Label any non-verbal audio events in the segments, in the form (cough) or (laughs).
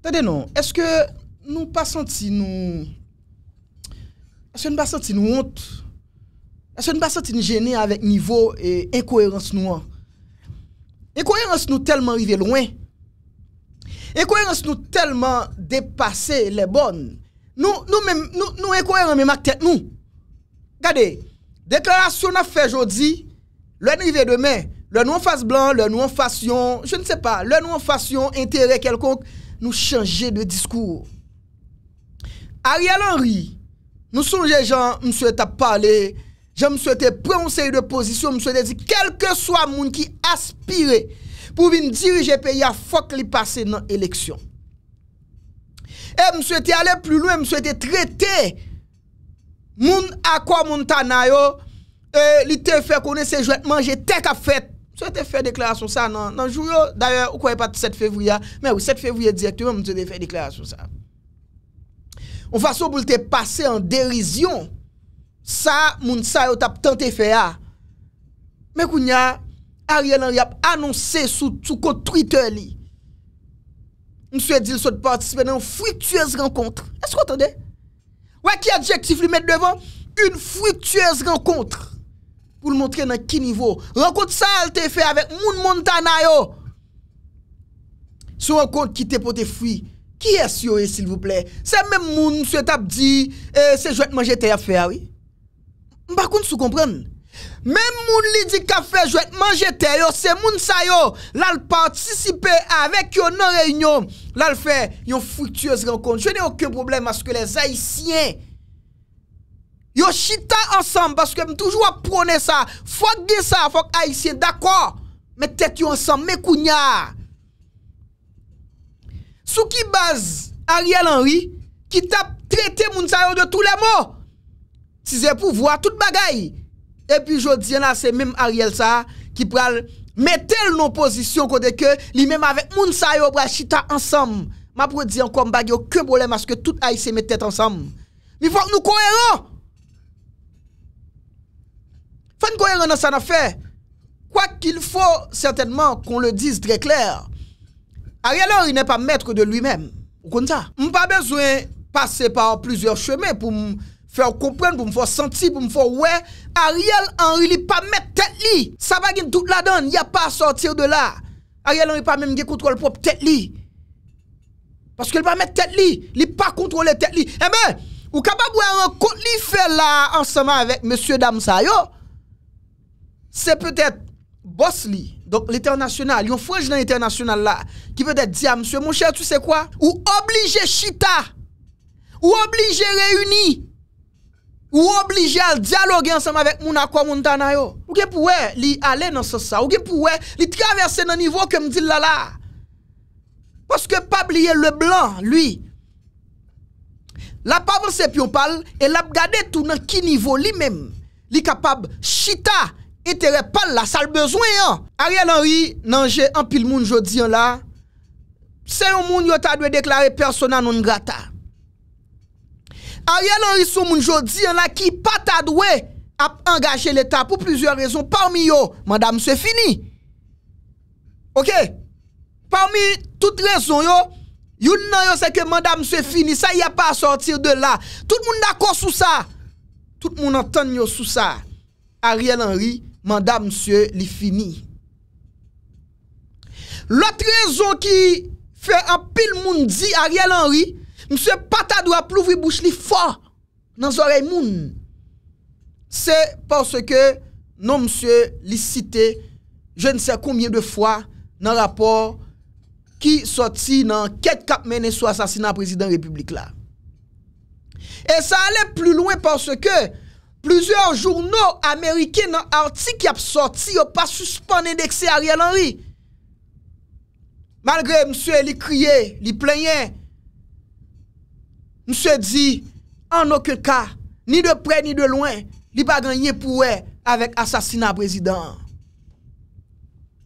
Tade nou, eske nou pa santi nou... Eske nou pa santi nou ont? Eske nou pa santi nou jene avèk nivou e enkoherans nou an? Enkoherans nou telman rive louen. Enkoherans nou telman depase le bon. Nou enkoherans mè mak tèt nou. Gade, deklarasyon na fè jodi, lè nou rive demè, lè nou an fasyon, lè nou an fasyon, jè nou se pa, lè nou an fasyon, entere kelkonk, nous changer de discours. Ariel Henry, nous sommes je me souhaite parler, je me souhaite prendre une série de positions, me souhaite dire, quel que soit le monde qui aspire pour venir diriger le pays, il faut qu'il passe dans l'élection. Et me souhaite aller plus loin, me souhaite traiter monde à quoi montana yo, et te fait connaître ses jouets manger tête à fait Sou ete fè deklarasyon sa nan jouyo. D'ailleurs, ou kwaye pati 7 fevrouya. Mè wè, 7 fevrouya direktive, moun sou ete fè deklarasyon sa. Ou fason, moun te pase en derizyon. Sa, moun sa yo tap tante fè ya. Mè koun ya, a rye lan rye ap anonsè sou touko Twitter li. Moun sou ete dil sou de partisipè nan friktuèz renkontre. Est-ce kwa tande? Ou akye adjektif li mèt devan? Un friktuèz renkontre. pour le montrer dans quel niveau. Rencontre ça, elle te fait avec Moun Montana. Yo. Sur rencontre qui te pote fruit. Qui est-ce, yo, eh, s'il vous plaît? C'est même Moun, se tap dit, eh, c'est jouet manger ah te fait, oui. Par contre, vous comprenez? Même moun li qu'a fait jouet manger te yo, c'est moun sa yo, là participer avec yo dans réunion, là fait une fructueuse rencontre. Je n'ai aucun problème à ce que les haïtiens Yo chita ansanm, paske m toujou ap prone sa, fwak de sa, fwak aisyen, dako, me tete yo ansanm, me kounya. Sou ki baz, Ariel Henry, ki tap trete moun sayo de tou le mo, si ze pou vwa tout bagay. E pi jo di yon ase, mèm Ariel sa, ki pral, mè tel non posisyon kode ke, li mèm avèk moun sayo pral chita ansanm. Ma pou di an kon bag yo kèm bolèm aske tout aisyen me tete ansanm. Mi fwak nou kouyè ron, Fan cohérent dans ça fait. Quoi qu'il faut certainement qu'on le dise très clair, Ariel Henry n'est pas maître de lui-même. Vous comprenez ça pas besoin de passer par plusieurs chemins pour me faire comprendre, pour me faire sentir, pour me faire ouais, Ariel Henry n'est pas maître tête Ça va gagner toute la donne, il n'y a pas à sortir de là. Ariel Henry pas même de contrôle propre tête Parce qu'il pas maître tête li, il pas la tête li. Eh ben, ou capable de compte li fait là ensemble avec monsieur dame Sayo. Se petet bos li Donk l'internasyonal Yon fwaj nan l'internasyonal la Ki petet di a mswe Mon chèl tu se kwa Ou oblige chita Ou oblige reuni Ou oblige al diyaloge ansama Vek moun akwa moun tanayo Ou gen pou we li ale nan sosa Ou gen pou we li traverse nan nivou Kèm di lala Poske pab li e le blan Lui La pab se pyon pal El ap gade tou nan ki nivou li men Li kapab chita E te repal la sal bezwen yo. Ariel Henry nanje anpil moun jodi yo la. Se yon moun yo ta dwe deklare persona non grata. Ariel Henry sou moun jodi yo la ki pa ta dwe ap angache l'Etat pou plizyon rezon. Parmi yo, madame se fini. Ok. Parmi tout rezon yo. Yon nan yo se ke madame se fini. Sa yon pa a sorti de la. Tout moun akos sou sa. Tout moun anten yo sou sa. Ariel Henry. manda msye li fini. Lote rezon ki fe apil moun di Ariel Henry, msye pata dwa plouvri bouch li fa nan zorey moun. Se parce ke non msye li site, je ne se koumye de fwa nan rapor ki soti nan ket kapmeni sou asasina prezident republik la. E sa ale plou loun parce ke Plusyon jouno Amerike nan arti ki ap sorti yo pa suspon endekse Ariel Henry. Malgre msye li kriye, li plenye. Msye di, an nou ke ka, ni de pre ni de loin, li pa ganyen pouwe avèk asasina prezident.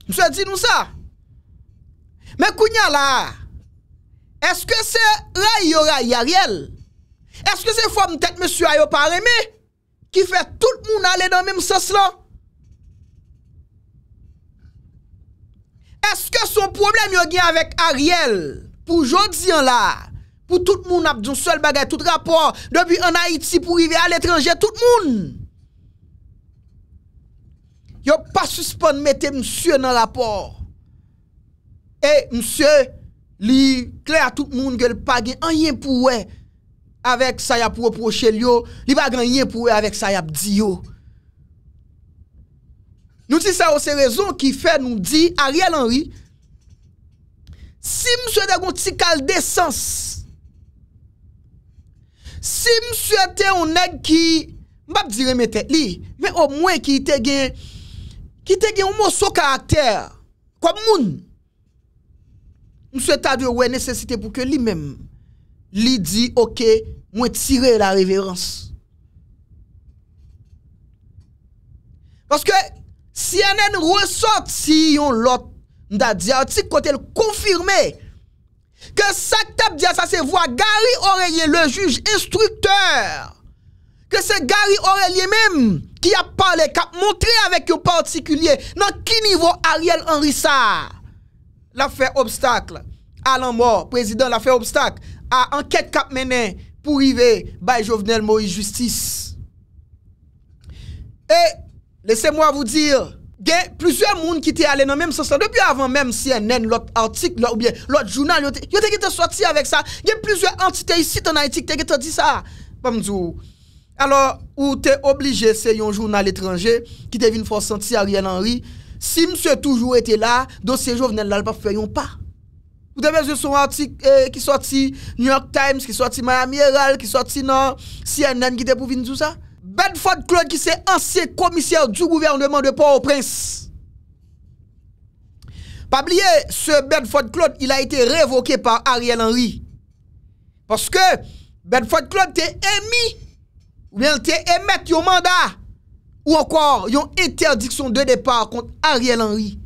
Msye di nou sa? Me kounya la, eske se ray yo ray Ariel? Eske se fom tèt msye ayo pa reme? Ki fè tout moun alè nan mèm sòs lò? Eske son problem yo gen avèk Ariel? Pou jò diyan la? Pou tout moun ap diyon sol bagay tout rapport? Depi an Haiti pou yve al etranje tout moun? Yo pa suspon metè msye nan rapport? E msye li kè a tout moun gel pa gen anyen pou wè? avèk sa yap wè pro chè li yo, li wè a gran yè pou wè avèk sa yap di yo. Nou ti sa wè se rezon ki fè nou di, a rè lan ri, si mswe de goun ti kal de sens, si mswe te ou neg ki, mbap dire mè te li, mwen ou mwen ki te gen, ki te gen ou mwò so karakter, kwa moun, mswe ta di wè nesesite pou ke li mèm. Li di, ok, mwen tire la reverans. Paske, si anen resot, si yon lot mda diatik, kon tel konfirme, ke sak tap diat sa se vwa Gary Aurelie, le juj, instrukteur, ke se Gary Aurelie mem, ki a pale, ki a montre avek yon partikulye, nan ki nivou Ariel Henry sa, la fe obstakle, alan mwa, prezident la fe obstakle, a anket kap menen pou ive bay jovenel Moïse Justice. E, lese mwa vou dir, gen plusye moun ki te ale nan menm sasan, depi avan menm CNN, lot artik, lot jounan, yo teke te sorti avek sa, gen plusye antite isi ton artik teke te di sa, pa mdou. Alors, ou te oblige se yon jounan l'etranje ki te vin fosanti a rien anri, si mse toujou ete la, dosye jovenel lal pa feyon pa. Ou te veze son artik eh, ki soti New York Times, ki soti Miami Herald, ki soti CNN ki te pou vin tout sa. Bedford Claude ki se ansi komisyel du gouvernement de Paul Prince. Pa bliye, se Bedford Claude il a ite revoke par Ariel Henry. Paske Bedford Claude te emi, ou bien te emet yo manda, ou ankor yo interdiksyon de depar kont Ariel Henry.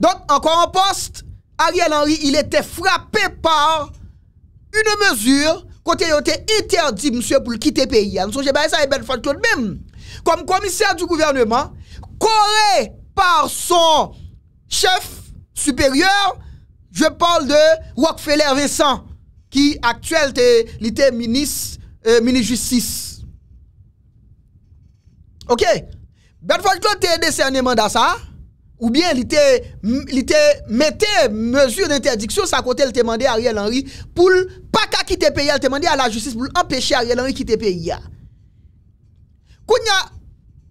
Donc, encore en poste, Ariel Henry, il était frappé par une mesure côté il était interdit, monsieur, pour quitter le pays. Nous sommes pas ça, et même. Comme commissaire du gouvernement, corré par son chef supérieur, je parle de Rockefeller Vincent, qui actuel était ministre, euh, ministre justice. Ok? Belfort Claude était décerné mandat ça. Hein? Ou bien li te mette Mezure d'interdiksyon sa kote Li te mande Ariel Henry Poul paka ki te peye Li te mande a la justis Poul empeshe Ariel Henry ki te peye Koun ya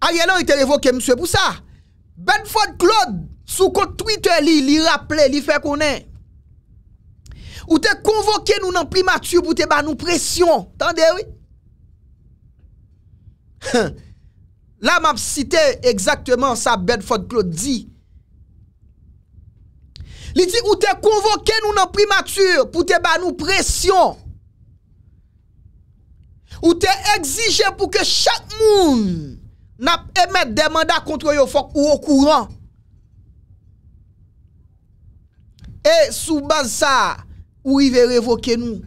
Ariel Henry te revoke Mse Boussa Bedford Claude sou kote Twitter li Li rappele, li fe konen Ou te konvoke nou nan primatube Ou te ban nou presyon Tande oui La (laughs) map site Exactement sa Bedford Claude Di Li di ou te konvoke nou nan primatur pou te ba nou presyon. Ou te exije pou ke chak moun nap emet demanda kontro yo fok ou yo kouran. E soubaz sa ou i ve revoke nou.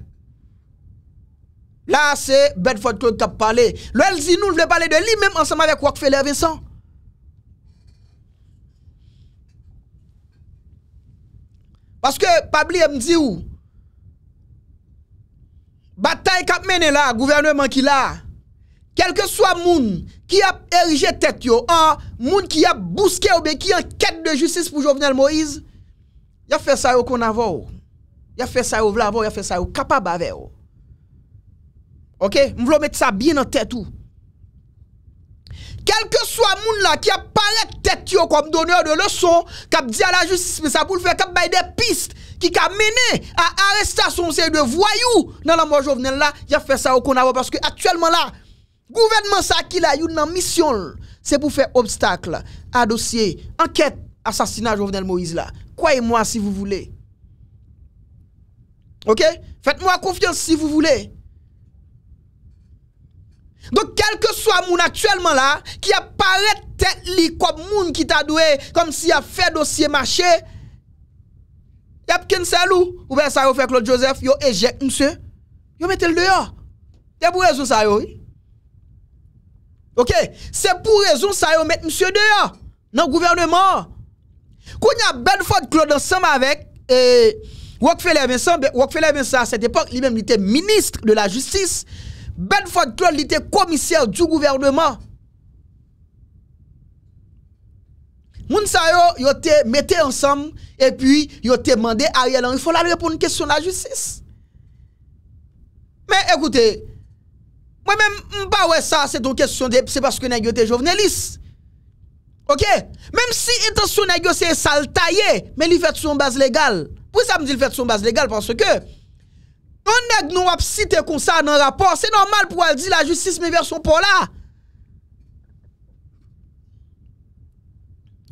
La se, bed fote tou te pale. Lo el zi nou l vle pale de li menm ansama vek Wakfeler Vincent. Paske Pabli e mzi ou, batay kap mene la, gouvernement ki la, kelke swa moun ki ap erije tet yo, an, moun ki ap buske ou be, ki an ket de justice pou Jovenel Moise, ya fe sa yo kon avou, ya fe sa yo vla avou, ya fe sa yo kapa bave ou. Ok, m vlo met sa biye nan tet ou. Quel que soit moun là qui a la tête comme donneur de leçons, qui a dit à la justice, mais ça pour le faire, des pistes qui a mené à arrestation de voyous dans la mort Jovenel là, il a fait ça au konawa. parce que actuellement là, gouvernement ça qui eu une mission, c'est pour faire obstacle à dossier, enquête, assassinat Jovenel Moïse là. Croyez-moi si vous voulez. Ok? Faites-moi confiance si vous voulez. Donc, quel que soit monde actuellement là, qui apparaît tête li comme moun qui t'a doué, comme s'il a fait dossier marché, y a cancel ou, ou bien ça yon fait Claude Joseph, yo éjecte monsieur, yo mette le dehors. C'est pour raison ça oui. OK, c'est pour raison ça yon mette monsieur dehors dans le gouvernement. Quand y a Belfort Claude ensemble avec Rockefeller Vincent, ben, Rockefeller Vincent à cette époque, lui-même était ministre de la justice. Ben Claude était commissaire du gouvernement. Moun sa yo, yo te mette ensemble et puis yo te demandé Ariel Henry. Il faut la répondre à une question de la justice. Mais écoutez, moi-même, pas ouais ça, c'est une question de, c'est parce que nèg yo te OK? Même si intention nèg c'est saltaillé, mais il fait son base légale. Pourquoi ça me dit il fait son base légale parce que On neg nou ap si te konsan nan rapor, se normal pou al di la justice me verson pou la.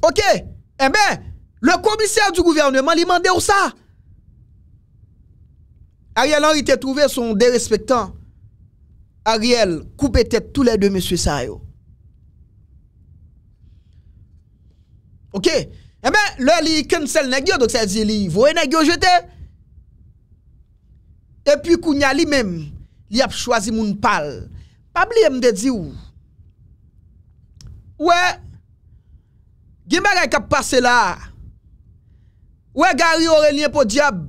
Ok, e ben, le komiser du gouvernement li mande ou sa? Ariel Henry te trouve son de respetant. Ariel, koupe tet tou le de monsieur sa yo. Ok, e ben, le li kensel neg yo, dok sa zi li voue neg yo jete, Depi kou nya li mem, li ap chwazi moun pal. Pabli m de di ou. Ou e, Gimba gay kap pase la, Ou e Gary Aurelien pou di ab,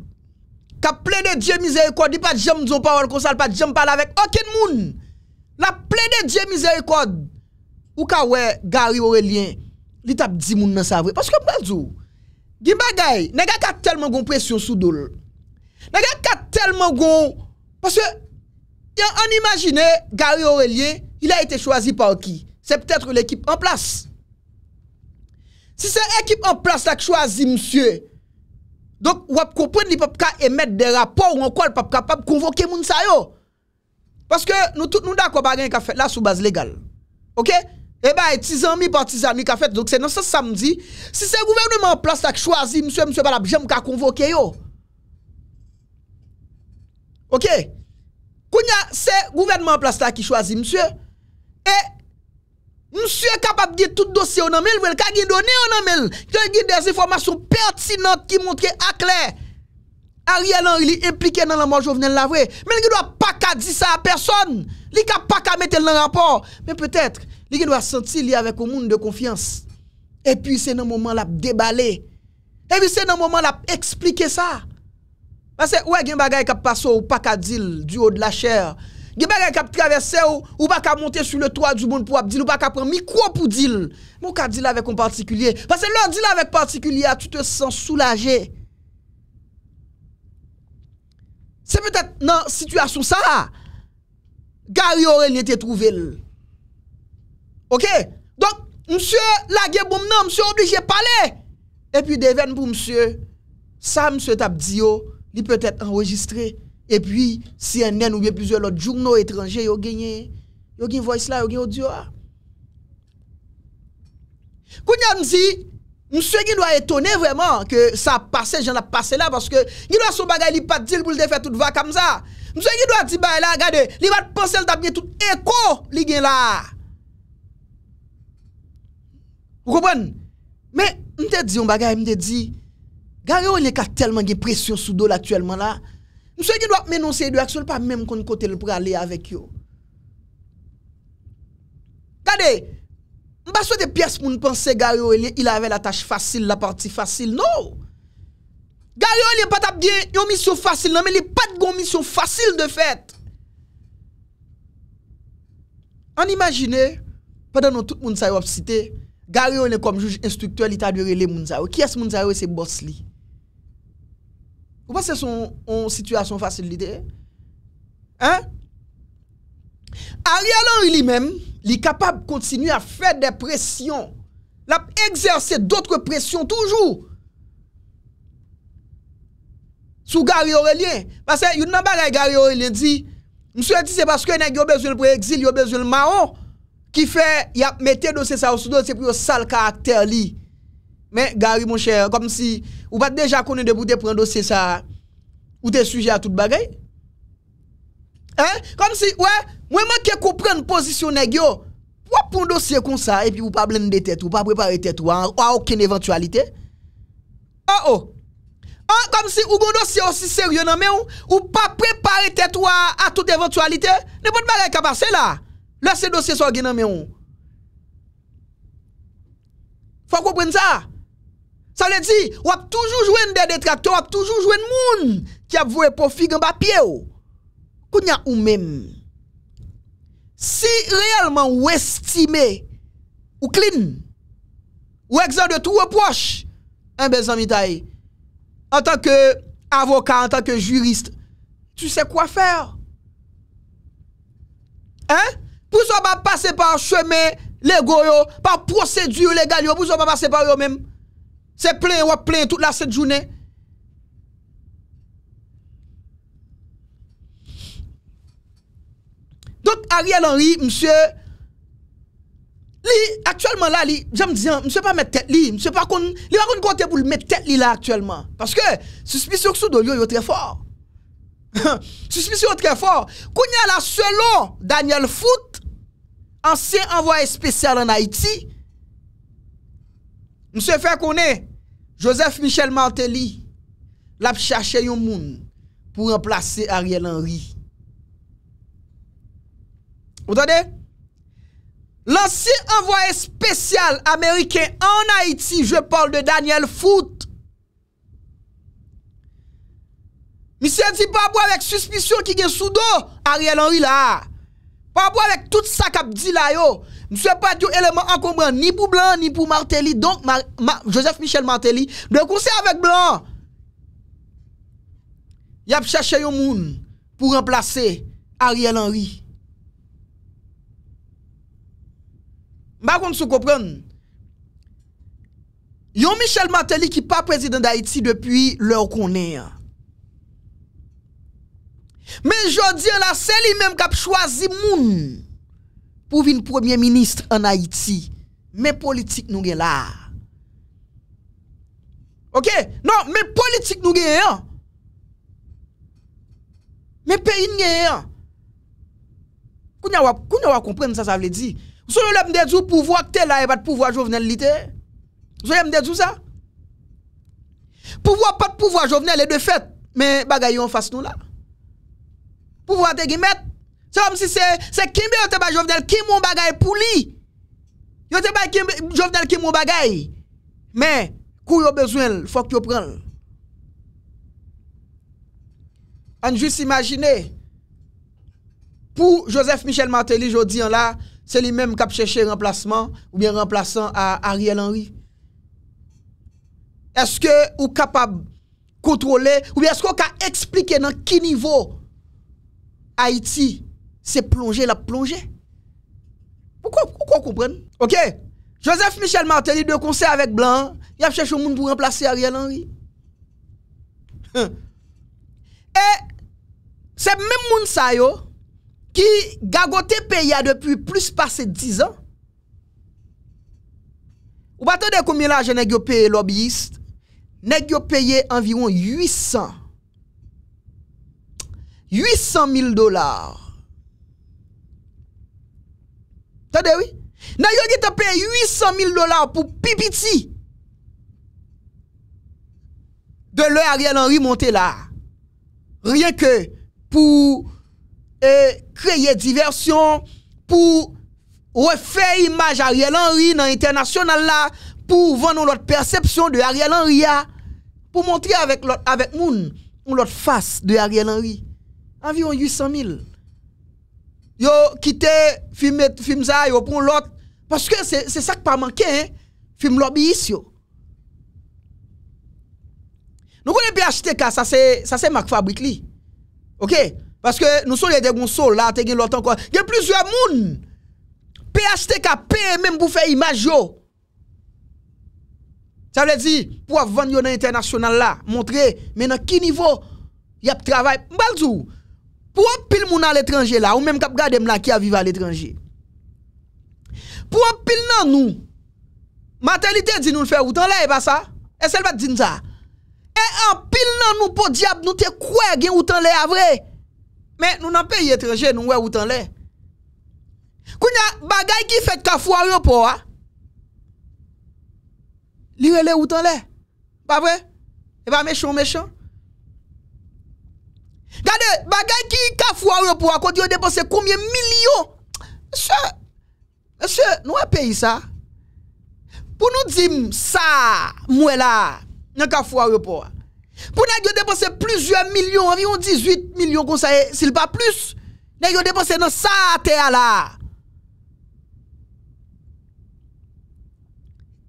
Kap ple de diye mizerikod, Di pa diye m zon pa ou an konsal, Pa diye m pal avek, okin moun. La ple de diye mizerikod, Ou ka ou e Gary Aurelien, Li tap di moun nan savre. Paske m bel zou. Gimba gay, nega ka telman goun presyon sou do l. Regarde qu'a tellement gon parce que en imagine Gary Aurélien, il a été choisi par qui C'est peut-être l'équipe en place. Si c'est l'équipe en place qui choisi monsieur, donc on ne les pas émettre des rapports ou encore pas capable convoquer moun sa yo. Parce que nous tous nous d'accord pas qu'a fait là sous base légale. OK eh bien, t'is amis, partisans amis, fait. Donc, c'est dans ce samedi. Si c'est le gouvernement en place qui choisit, monsieur, monsieur, pas la ka convoquer yo. OK C'est c'est gouvernement place là qui choisit monsieur et Monsieur est capable de tout dossier en mail, il ka gen donné en mail, il des informations pertinentes qui montrent à clair Ariel Henry est impliqué dans la mort Jovenel Lavré mais il ne doit pas dire ça à personne. Il ne doit pas qu'à mettre dans le rapport, mais peut-être il doit sentir y avec un monde de confiance. Et puis c'est dans le moment là déballer. Et puis c'est dans le moment là expliquer ça. Pase ou e gen bagay kap paso ou pa ka dil du ou de la chèr. Gen bagay kap travesè ou ou pa ka monte sou le toa du moun pou abdil. Ou pa ka pren mikro pou dil. Mou ka dil avek ou partikulye. Pase lor dil avek partikulye a tu te san soulajè. Se petè nan situasyon sa. Gari orèl nye te trouvel. Ok. Donk msè la gen boum nan msè ou di jè pale. E pi devèn pou msè. Sa msè tap di yo. Oh, Li pwet et enregistre E pwi CNN ouye pwese lot jouno etranje Yo genye Yo genye voysla, yo genye audio Kou nyan zi Mse genye dwa etone vweman Ke sa pase, jen la pase la Paske genye dwa sou bagay li pat dil pou lde fè tout va kamza Mse genye dwa di bay la Gade, li vat pansel damye tout eko Li genye la Ou kou bon Men mte di yon bagay Mte di Gare ou elè ka telman ge presyon sou do l'aktuelman la, msè gen do ap menonsè edo aksyon pa mèm kon kote lè pou gale avèk yo. Gade, m baso de pias moun panse gare ou elè il ave la tache fasil, la parti fasil, nou. Gare ou elè pat ap diye yo misyon fasil nan, mè li pat goun misyon fasil de fèt. An imagine, padan nou tout moun zayop site, gare ou elè kom jouj instruktuel itadwere le moun zayop, ki es moun zayop se bos li? Kwa pa se son situasyon fasilite? Hein? A rialan li men, li kapab kontinu a fè depresyon. La exerse doutre presyon toujou. Sou gari orèlien. Pase, yon nan ba gari orèlien di, msou yon di se paske yon yon bezoul pre-eksil, yon bezoul maon, ki fè, yon metè do se saosudo, se pri yo sal karakter li. Li. Men, gari moun chè, kom si Ou pat deja konen de pou te pren dosye sa Ou te suje a tout bagay Eh, kom si, wè Mwen man ke kon pren posisyon e gyo Wap pon dosye kon sa E pi ou pa blende tet ou pa prepare tet ou A ouken eventualite ah, Oh oh ah, Kom si ou kon dosye osi seryo nan men ou Ou pa prepare tet ou a tout eventualite Ne pou te bagay kapase la Lese dosye so gwen nan men ou Fwa kon pren sa Fwa kon pren sa Sa le di, wap toujou jwen de detractor, wap toujou jwen moun ki ap vwe pou figan ba pye ou. Kou nya ou men. Si realman ou estime ou klin, ou ekzan de tou wap wap wosh, en bezan mitay, en tanke avokat, en tanke jurist, tu se kwa fer? Pou so pa pase par cheme le go yo, par prosedur legal yo, pou so pa pase par yo men? C'est plein, ou plein toute la cette journée. Donc Ariel Henry, monsieur, li, actuellement là, j'aime dire, monsieur pas mettre tête li, monsieur pas qu'on, li pas qu'on compte pour le mettre tête li là actuellement. Parce que, suspicion sous Il est très fort. (laughs) suspicion très fort. Qu'on a là, selon Daniel Foot, ancien envoyé spécial en Haïti, monsieur fait qu'on est, Joseph Michel Martelly l ap chache yon moun pou remplase Ariel Henry. Ou tade? Lansi an voye spesyal Ameriken an Haiti, je porl de Daniel Foot. Michel dit pa bo avèk suspisyon ki gen sou do Ariel Henry la. Pa bo avèk tout sa kap di la yo. Nou se pa diyo eleman ankomran ni pou Blanc, ni pou Martelly, donk Joseph Michel Martelly, nou kon se avèk Blanc. Yap chache yo moun pou remplase Ariel Henry. Bakon sou kopron, yo Michel Martelly ki pa prezident d'Haïti depuy lòr konè. Men jò diyo la, se li mèm kap chwazi moun. pour venir premier ministre en Haïti, mais politique nous gen là. OK Non, mais politique nous là. Hein. Mais pays nous gagnons. Hein. Qu'on a comprendre ça ça veut dire. Vous so avez me dire pouvoir tel là et pas de pouvoir Jovenel Lité. Vous avez me dire ça Pouvoir pas de pouvoir Jovenel est de fait, mais bagaille on face nous là. Pouvoir te mettre Se om si se, se kimbe yo te ba jovdel, kim moun bagay pou li. Yo te ba jovdel kim moun bagay. Men, kou yo bezwen l, fok yo pren l. An jis imagine, pou Joseph Michel Martelly jodi an la, se li menm kap cheche remplasman, ou bien remplasan a Ariel Henry. Eske ou kapab kontrole, ou bien eske ou ka explike nan ki nivou, Haiti, Se plonge la plonge Ou kon kompren? Ok, Joseph Michel Martelly De conseil avèk blanc Y ap chè chou moun pou remplase Ariel Henry Et Se mè moun sayo Ki gagote pe ya depi plus Passe 10 an Ou patè de koumila Je neg yo pe lobbyiste Neg yo peye environ 800 800 mil dolar dit oui. Na yo qui 800 000 dollars pour pipiti. De l'heure Ariel Henry monté là. Rien que pour eh, créer diversion, pour refaire image Ariel Henry dans l'international là, pour vendre l'autre perception de Ariel Henry là, pour montrer avec l'autre avec moun, l'autre face de Ariel Henry. Environ 800 000. Yo kite, fime zay, yo proun lot. Paske se sak pa manke, fime lot bi his yo. Nou konen PHTK, sa se mak fabrik li. Ok? Paske nou sou yede goun sol la, te gen lot anko. Gen plizye moun! PHTK, pe menm pou fe imaj yo. Sa wè di, pou avan yon an internasyonal la, montre men an ki nivou yap travay mbalzou. Pou an pil moun an l'étranger la, ou mèm kap gade mla ki aviva l'étranger. Pou an pil nan nou, materlite di nou n'fè woutan lè, e ba sa? E sel bat di nou sa? E an pil nan nou pou diap nou te kouè gen woutan lè avre? Mè, nou nan pe yétranger nou wè woutan lè. Kou nya bagay ki fè kafou a yon pou a? Lire lè woutan lè? Ba vre? E ba mechon mechon? Gade, bagay ki ka fwa ou yo pouwa, kon di yo depose koumyen milyon. Mese, mese, nou ap pay sa? Pou nou di sa mwela, nan ka fwa ou yo pouwa? Pou nan yo depose plizye milyon, avyon 18 milyon kon sa e sil pa plus, nan yo depose nan sa te ala.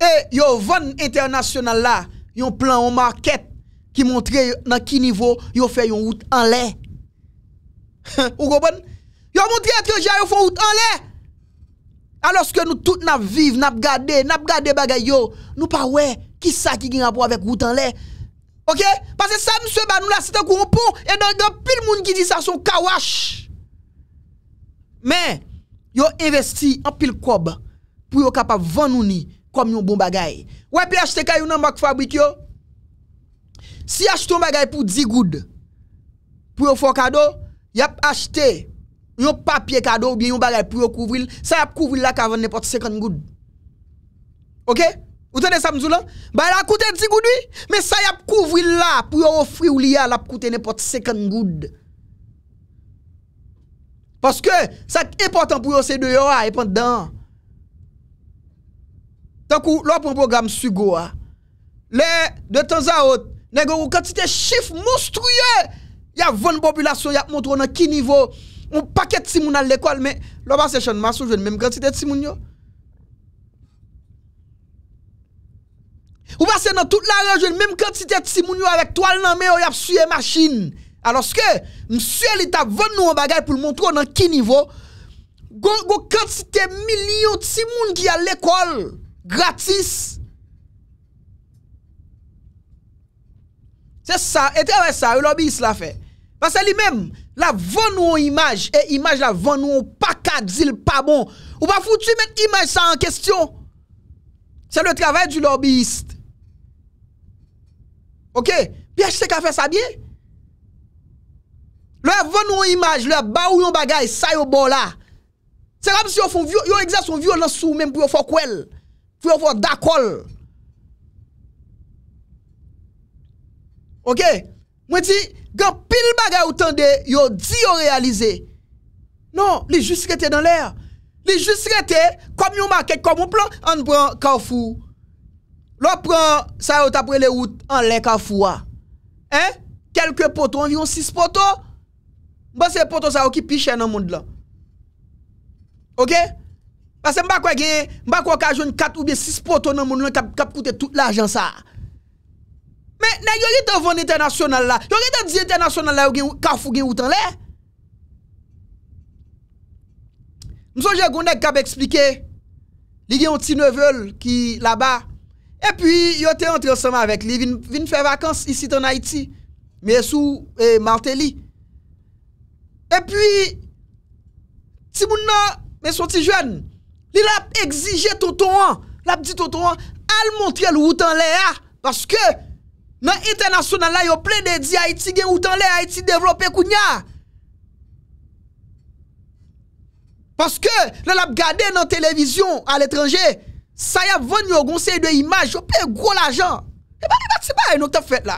E yo von internasyonal la, yon plan ou market, Ki montre nan ki nivou yo fè yon wout an lè. (laughs) Ou go bon? Yo montre etre jè yo fè yon wout an lè. A loske nou tout nan vive, nan ap gade, nan ap gade bagay yo. Nou pa wè, ki sa ki gen ap wò avèk wout an lè. Ok? Pase sa msè ba nou la sitè kou mpou. E dan gen pil moun ki di sa son kawash. Men, yo investi an pil kob. Pou yo kapap vanouni kom yon bon bagay. Wè pi achte ka yon nan mak fabwik yo. Si achte yon bagay pou 10 goud Pou yo fokado Yap achte Yon papye kado Bi yon bagay pou yo kouvril Sa yap kouvril la kavan nepot second goud Ok? Ou tene samzou lan? Ba la koute 10 goudwi Me sa yap kouvril la Pou yo ofri ou liya la koute nepot second goud Paske Sak e portan pou yo se deyo a Epan dan Tankou lopon program su go a Le de tanza hot quand quantité chiffre monstrueux. Il y a 20 population, il y a montré dans qui niveau. On paquet de simoun à l'école, mais le passe session masse, je même quantité de timoun yo. Ou passez dans toute la région, même quantité de timoun yo avec toile nan mais y a sué machine. Alors que monsieur l'état vend nous en bagage pour montrer dans qui niveau. Go quantité millions de simoun qui à l'école gratis. Se sa, etrewe sa, yon lobbyist la fe. Mas se li mem, la von nou yon imaj, e imaj la von nou yon pakadzil pabon. Ou pa foutu men imaj sa en kestyon. Se le travay di lobbyist. Ok, piye che se ka fe sa biye? Lè yon von nou yon imaj, lè yon baou yon bagay, sa yon bon la. Se ram si yon exers yon violans sou men pou yon fokwel. Pou yon fokdakol. Pou yon fokdakol. Ok, mwen di, gen pil bagay ou tende, yo di yo realize. Non, li just rete dan lè. Li just rete, kom yon market, kom yon plan, an bran kawfou. Lò pran, sa yo tapre le wout, an lè kawfou a. Hein, kelke poto, environ 6 poto. Mwen se poto sa yo ki piche nan moun lò. Ok, mwen se mbak wè gen, mwen wè kwa kajoun 4 ou 6 poto nan moun lò, kap koute tout l'ajan sa a. Men, ne yoye te von internasyonan la. Yoye te di internasyonan la, yoye ka fugen woutan le. Mson jè gounèk ka bè eksplike. Li gen yon ti nevel ki la ba. E pi, yote entre osama avèk. Li vin fè vakans isi tan Haiti. Me sou Martelly. E pi, ti moun nan, me sou ti jwen. Li lè ap egzije toto an. Lè ap di toto an. Al montre l woutan le ya. Baske, Nan internasyonan la yo ple de di Haiti gen ou tan le Haiti devlope kou nya. Paske nan ap gade nan televizyon al etranje, sa ya ven yo goun se y de imaj yo pe grou la jan. E ba li e bat se ba y e nou te fet la.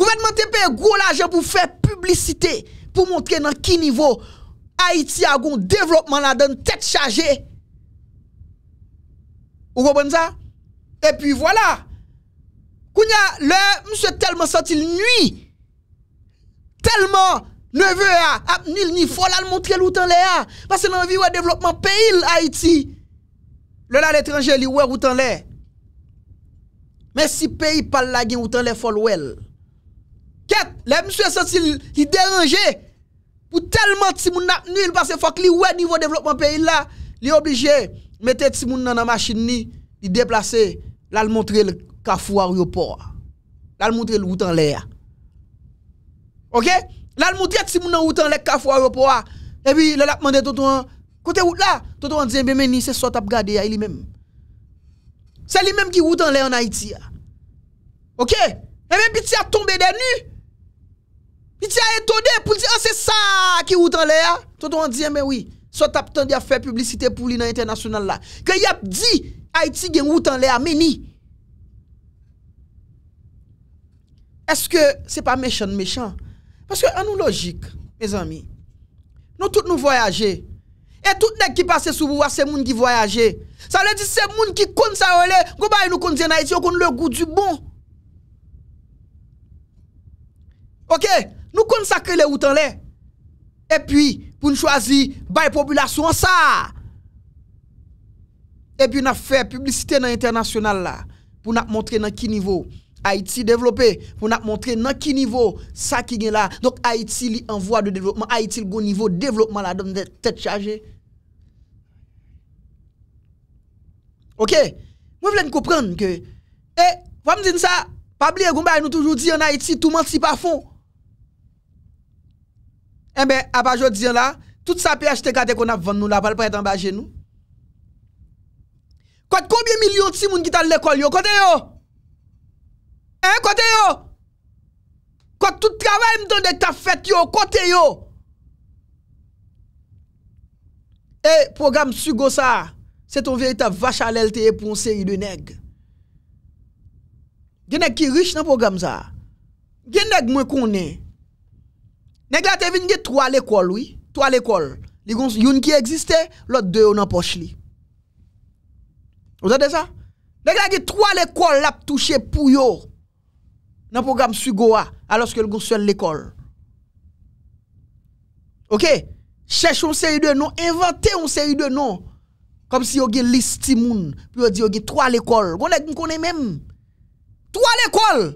Gouvenman te pe grou la jan pou fe publisite, pou montre nan ki nivou Haiti a goun devlopman la dan tet chaje. Ou go bon za? E pi wala. Koun ya le, mswe telman sotil nwi. Telman neve a ap nil ni fol al montrel ou tan le a. Pase nan vi ou e devlopman peyil Haiti. Le la letranje li ou e ou tan le. Men si peyil pal la gen ou tan le fol ou el. Ket, le mswe sotil li deranje. Ou telman ti moun ap nil. Pase fok li ou e nivou devlopman peyil la. Li oblije mette ti moun nan an machin ni. Li deplase, lal montrel kwenye. Carrefour aéroport. Là, le montre le route en l'air. OK Là, le montre si mon route en l'air Carrefour aéroport. Et puis, là, a demandé tonton côté route là, tonton dit bienvenue, c'est soit t'a regardé Il lui-même. C'est lui-même qui route en l'air en Haïti. OK Et même petit a tombé des nues. Petit a étonné pour dire ah c'est ça qui route en l'air. Tonton dit mais oui, soit t'a tendu à faire publicité pour l'international là. Que il a dit Haïti gen route en l'air meni. Eske se pa mechan mechan? Paske an nou logik, mes ami, nou tout nou voyaje. E tout nek ki pase soubouwa se moun ki voyaje. Sa le di se moun ki koun sa ole, gou baye nou koun di enayeti, yo koun le gout du bon. Ok? Nou koun sa kre le ou tan le. E pi, pou nou chwazi baye populasyon sa. E pi nou fè publisite nan internasyonal la. Pou nou ap montre nan ki nivou. Haiti devlope pou nou ap montre nan ki nivou sa ki gen la. Donk Haiti li an vwa de devlopman. Haiti li goun nivou devlopman la don de tete chaje. Ok. Mwen vle n kouprenn ke... Eh, vwa m zin sa, pabli e goumbay nou toujou di an Haiti, touman si pa fon. Eh be, apajot diyan la, tout sa pi achete kate kon ap vann nou la, apal preten baje nou. Kote koubyen milyon ti moun gitan l ekol yo? Kote yo? Kote yo? E, kote yo! Kwa tout travay mton dek ta fèt yo, kote yo! E, eh, program sugo sa, se ton verita vach alel te eponsè yi de neg. Genek ki rich nan program sa. Genek mwen konen. Neg la te vin ge trwa l'ekol, oui. Trwa l'ekol. Ligons, yon ki eksiste, lot deyo nan poch li. Ose de sa? Neg la ki trwa l'ekol lap touche pou yo. nan program Sui Goa, alos ke yon goun sel l'ekol. Ok? Chech yon seri de nou, inventé yon seri de nou, kom si yon gen listi moun, pou yon gen to al ekol. Goun ek m konen menm. To al ekol!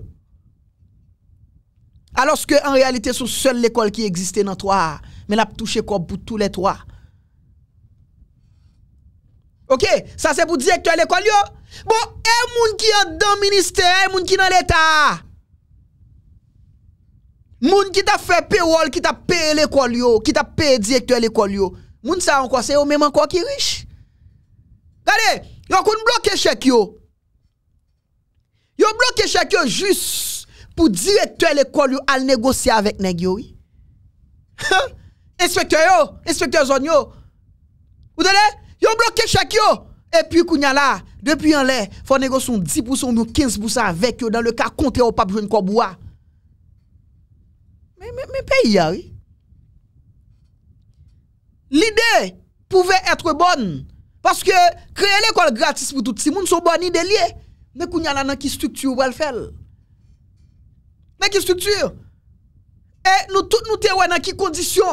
Alos ke en realite sou sel l'ekol ki existé nan to a, men ap touche kòp pou tou lè to a. Ok? Sa se pou dièk to al ekol yo. Bon, e moun ki yon don minister, e moun ki nan l'Etat, Moun ki ta fè pè wol ki ta pè lèkòl yo, ki ta pè direktòl lèkòl yo, moun sa an kwa se yo mèm an kwa ki wish. Gade, yon kon blok e chèk yo. Yon blok e chèk yo jüs pou direktòl lèkòl yo al negosye avèk negyo. Inspektyor yo, inspektyor zon yo, yon blok e chèk yo. E pi koun yala, depi yon lè, fò negosyon 10% nou 15% avèk yo, dan lè ka kontè yo pap joun kòb wwa. Mais pays, oui. L'idée pouvait être bonne. Parce que créer l'école gratis pour tout le monde, c'est une bonne idée. Mais qu'on y a là qui structure pour le faire. mais qui structure Et nous tous nous sommes dans qui condition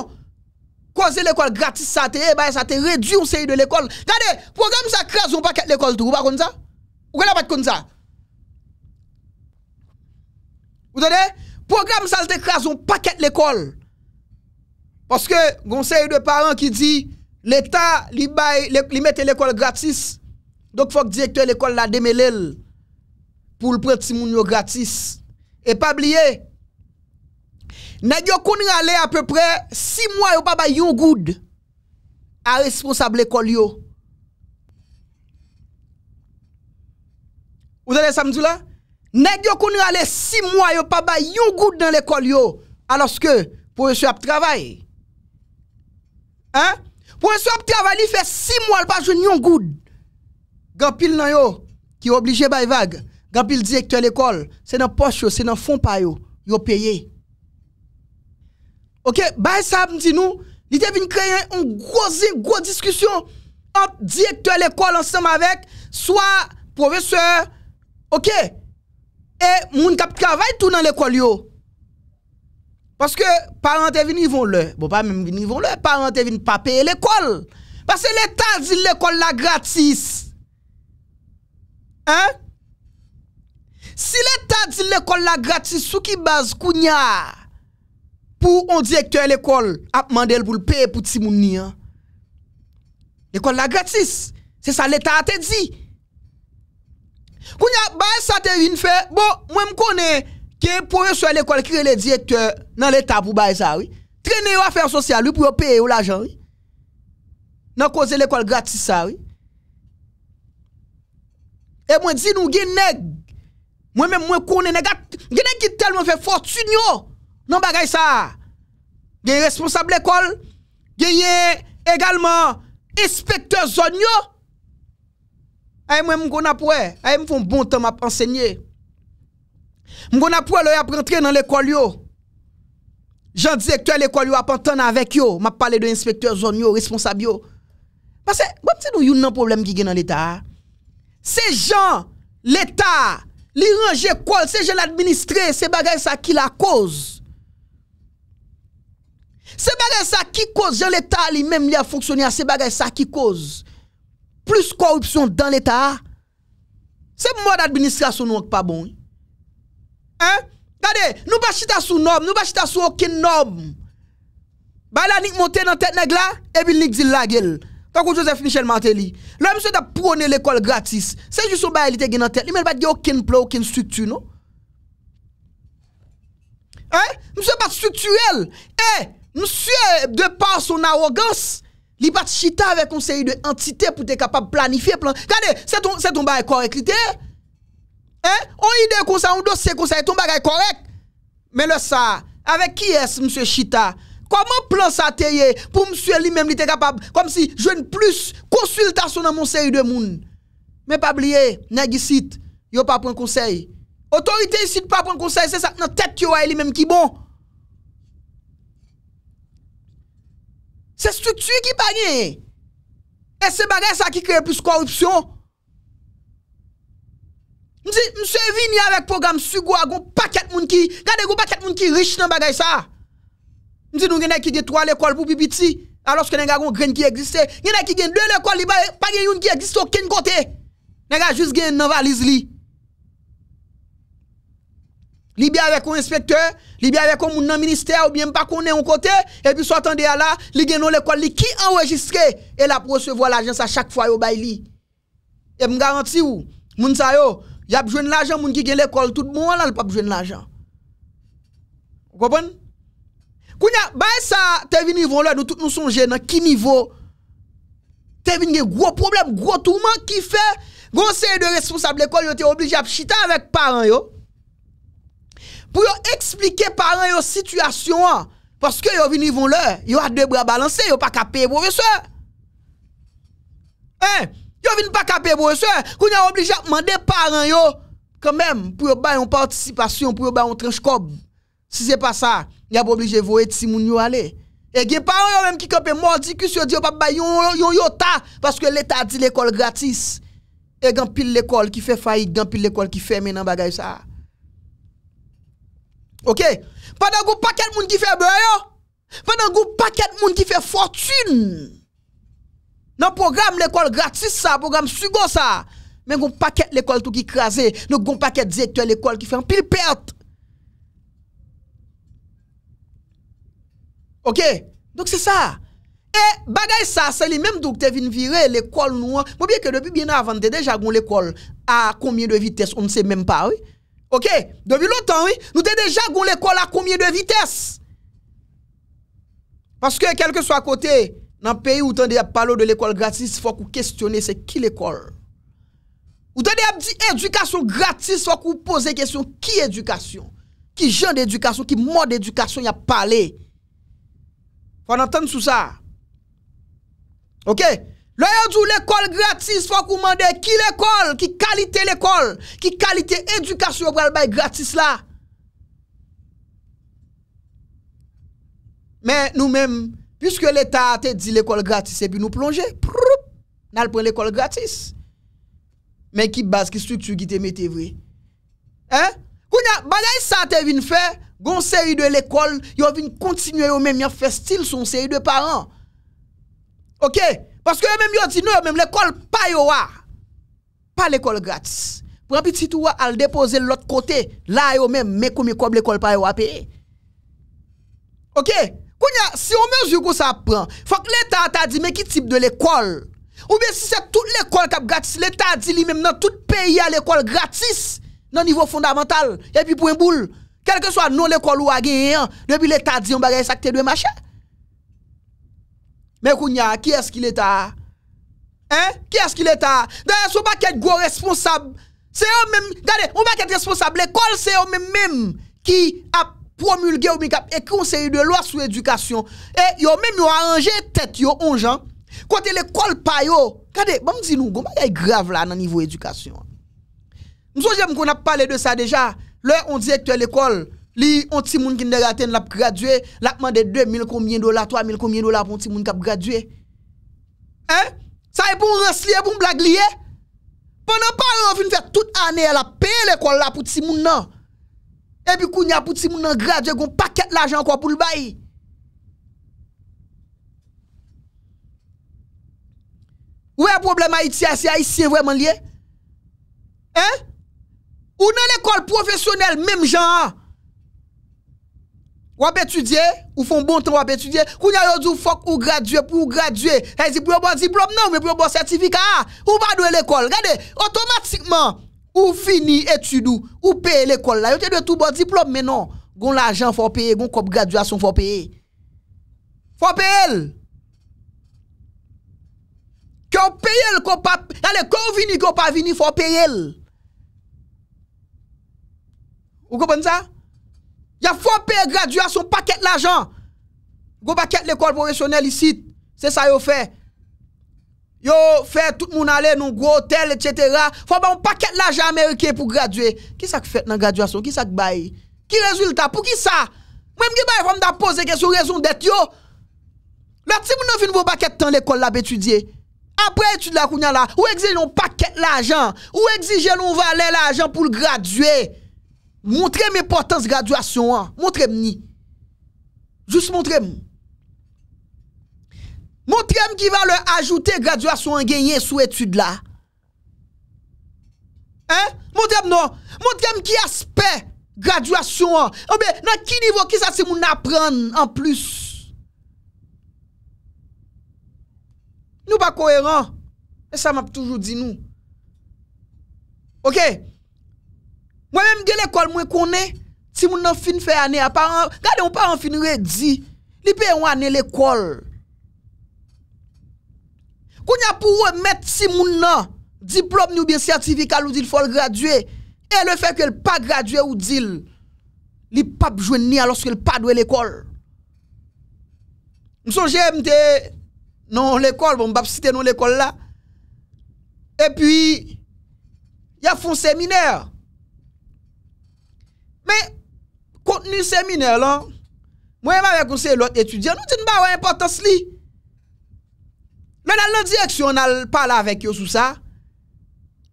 croiser l'école gratis ça te eh ben, ça te réduit on seuil de l'école. Regardez, programme ça crase on paquet l'école tout, pas comme ça. Ou pas comme ça. Vous entendez Program sa se dekras, on paket l'ekol. Poske, gonsen yon de paran ki di, l'Etat li mette l'ekol gratis, dok fok direktor l'ekol la demelel pou l'pretimoun yon gratis. E pa bliye, nan yon koni ale a peu pre, 6 mwa yon baba yon goud a responsable l'ekol yon. Ou zane samdi la? Nèg yo koun rale 6 mois yo pa ba yon goud dans l'école yo alors que professeur a travaillé. Hein? Professeur a travaillé fait 6 mois pas yon goud. Gan pile nan yo ki obligé bay vague. Gan pile directeur l'école, c'est dans poche c'est dans fond pa yo, yo payé. OK, bay ça nous, il créer une grosse discussion entre directeur l'école ensemble avec soit professeur OK E moun kap kava yi tou nan l'ekol yo. Paske parente vin yi von lè. Bo pa mèm vin yi von lè. Parente vin pa pe l'ekol. Paske l'Etat di l'ekol la gratis. Hein? Si l'Etat di l'ekol la gratis sou ki baz kounya pou on direktor l'ekol ap mandel pou l'pe pou ti moun ni. L'ekol la gratis. Se sa l'Etat te di. Koun ya baye sa terine fe Bon mwen mkone Ki pou yon soye l'ekol kre le direktor Nan leta pou baye sa Trene yon afer sosyal yon pou yon peye yon la jan Nan koze l'ekol gratis sa E mwen di nou geneg Mwen mwen mwen mkone Geneg ki telman fe fortu nyo Nan bagay sa Genye responsable l'ekol Genye egalman Inspekteur zon nyo Ay mwen moun kon apowe, ay moun fon bon tan ma pansegne. Moun kon apowe lòy ap rentre nan l'ekol yo. Jan disek to yon l'ekol yo apantan avèk yo. Ma pale do inspektor zon yo, responsab yo. Parce, wap se bon, nou yon nan problem ki gen nan l'Etat? Se jan l'Etat, li rangi ekol, se jan l'administre, se bagay sa ki la koz. Se bagay sa ki koz, jan l'Etat li menm li a fonksyonye a se bagay sa ki koz. plus corruption dans l'État, c'est mode d'administration n'est pas bon. Hein? Regardez, nous pas chita sous norme, nous pas chita sous aucune norme. Bah là, nous monter dans tête nèg là et puis nous dit la gueule. Quand vous Joseph Michel Martelly, l'homme se t'a prôné l'école gratis. C'est juste son bail était dans tête, il sommes pas aucune plan, aucune structure non. Hein? Monsieur pas structurel. Eh, monsieur de par son arrogance li pas chita avec conseil de entité pour être capable de planifier plan. Regardez, c'est ton c'est ton correct Hein? Eh? On idée comme ça, on dossier comme ça, e ton bagage correct. Mais le ça, avec qui est-ce monsieur Chita Comment plan ça pour monsieur lui-même il capable comme si je ne plus consultation dans mon série de monde. Mais pas oublier, il site, yo pas prendre conseil. Autorité ici pas prendre conseil, c'est ça dans tête a e lui-même qui bon. Se stuktu ki bagen. E se bagay sa ki kre plus korupsyon. Mse vi ni avek program su go a go paket moun ki. Gade go paket moun ki rich nan bagay sa. Mse nou genay ki de to al ekol pou pipiti. A loske nen agon gren ki egziste. Genay ki gen de l'ekol li bagen yon ki egziste o ken kote. Nega juz gen nan valiz li. Li bien avec un inspecteur, li bien avec un ministère ou bien pas est un côté et puis soit à là, li dans l'école qui enregistre et la recevoir l'agence à chaque fois yo bay li. Et me garantis ou moun sa yo, y a besoin l'argent moun qui gen l'école tout le monde là, pas besoin l'argent. Vous comprenez Kounya, bah ça, e t'es venu là, nous tous nous songe dans qui niveau t'es venu gros problème, gros tourment qui fait gon de responsable l'école yo te obligé à chiter avec parents yo. Pou yo explike paran yo situasyon an, paske yo vinivon lè, yo a dè brè balanse, yo pa kape bove sè. Eh, yo vin pa kape bove sè, kou nye oblije mande paran yo, kèmèm, pou yo bayon participasyon, pou yo bayon tranjkob. Si zè pa sa, nye ap oblije vou eti si moun yo ale. E gen paran yo menm ki kape mò di, kous yo di yo pa bayon yon yota, paske lè ta di l'ekol gratis. E gen pil l'ekol ki fè fay, gen pil l'ekol ki fè menan bagay sa a. Ok, pa nan goun paket moun ki fe bèyo, pa nan goun paket moun ki fe fòrtün, nan program l'ekol gratis sa, program sugo sa, men goun paket l'ekol tou ki krasè, nou goun paket zèk tè l'ekol ki fe an pil pèrt. Ok, donk se sa, e bagay sa, se li mèm doug te vin vire l'ekol nou, mou biè ke dèpi bin avan te deja goun l'ekol a konmine vites, on se mèm pa wè. Ok, devyo loutan, nou te deja goun l'ekol la koumye de vites. Paske kelke sou akote nan peyi ou tande ya palo de l'ekol gratis, fwa kou kestyone se ki l'ekol. Ou tande ya di edukasyon gratis, fwa kou pose kestyon ki edukasyon, ki jan d'edukasyon, ki mod edukasyon ya pale. Fwa nan tande sou sa. Ok. Lè yon djou l'ekol gratis fò kou mande ki l'ekol, ki kalite l'ekol, ki kalite edukasyon wè l'bay gratis la. Mè nou mèm, pyske l'Etat te di l'ekol gratis e pi nou plonje, prroup, nan l'pren l'ekol gratis. Mè ki bas ki struktur ki te mette vwe. Hè? Kou nyan, ban yon yon sa te vin fè, goun se yon de l'ekol, yon vin kontinu yo mèm, yon fè stil son se yon de paran. Okè? Parce que même yon dit nous même l'école pas a. pas l'école gratis. Pour un petit tout à le déposer l'autre côté, là yon même mais combien comme l'école pas a payé. OK si on mesure que ça prend, faut que l'État t'a dit, mais qui type de l'école Ou bien si c'est toute l'école qui a gratis, l'État dit lui-même dans tout pays a l'école gratis, dans niveau fondamental, et puis pour un boule, quel que soit non l'école ou a gagné, depuis l'État dit, on va gagner ça que deux machins mais Kounia, qui est-ce qui est Hein Qui est-ce qu'il est à D'ailleurs, pas paquet gros responsable. C'est eux-mêmes. Regardez, on paquet responsable. L'école, c'est eux-mêmes qui a promulgué ou qui a écrit un série de lois sur l'éducation. Et eux même ont arrangé tête yon on gens. Quand l'école pas yo. Regardez, bon dis nous, comment est grave là dans niveau éducation. Nous j'aime qu'on a parlé de ça déjà. Là, on directeur l'école Li yon ti moun ki ndè gaten la pou graduè, lakman de 2000 koumbyen dola, 3000 koumbyen dola pou ti moun kap graduè. Eh? Sa yon pou mwen rans liye, pou mwen blag liye? Pendan pa lè an fin fè tout anè, la peye lè kol la pou ti moun nan. E pi kou nè pou ti moun nan graduè, goun pakèt l'ajan kwa pou l'bayi. Ou yon problem a iti ase, a iti yon vwè man liye? Eh? Ou nan lè kol profesyonel, mèm jan a. Wap etudye, ou fon bon tan wap etudye Koun ya yo zou fok ou graduye pou graduye Hezi pou yo bon diplop nan ou pou yo bon sertifika Ou badwe l'ekol, gade Otomatikman, ou fini etudou Ou peye l'ekol la Yo te dwe tou bon diplop menon Gon l'ajan fok peye, gon kop graduasyon fok peye Fok peye Kyo peye l'kopap Kyo vini, kyo pavini fok peye Ou konpon sa? Ya fwa pere graduasyon, paket la jan. Gou baket l'ekol proresyonel isi. Se sa yo fe. Yo fe, tout moun ale nou gwo, hotel, etc. Fwa ba, mou paket la jan Amerike pou graduer. Ki sa ki fet nan graduasyon? Ki sa ki bayi? Ki rezultat? Pou ki sa? Mwen mge bayi fwa mda pose gen sou rezon det yo. La ti moun nou fin mou baket tan l'ekol la be etudye. Apre etude la kounyan la, ou exige l'on paket la jan. Ou exige l'on valer la jan pou graduer. Montrem importans graduasyon an. Montrem ni. Jous montrem. Montrem ki va lè ajoute graduasyon an genyen sou etude la. Montrem non. Montrem ki aspe graduasyon an. An eh be, nan ki nivou ki sa se moun apren en plus. Nou pa koe ran. E sa map toujou di nou. Ok. Ok. Mwen mèm gen l'ekol mwen konè, si moun nan fin fè anè aparan, gade yon paran fin yon wè di, li pe yon anè l'ekol. Kon yon pou wè mèt si moun nan, diplòm nou bè si ativikal ou dil fòl graduè, e le fè kè l'pap graduè ou dil, li pap jwen ni alòs kè l'pap dwe l'ekol. Mwen son jè mte nan l'ekol, mwen bon, bap site nan l'ekol la, e pi yon fòl seminèr, Mwen, kontenu seminer lan, mwen mwen mwen konsey lot etudyan, nou di nou ba wè importans li. Mwen nan nan direksyon nan pala avèk yo sou sa,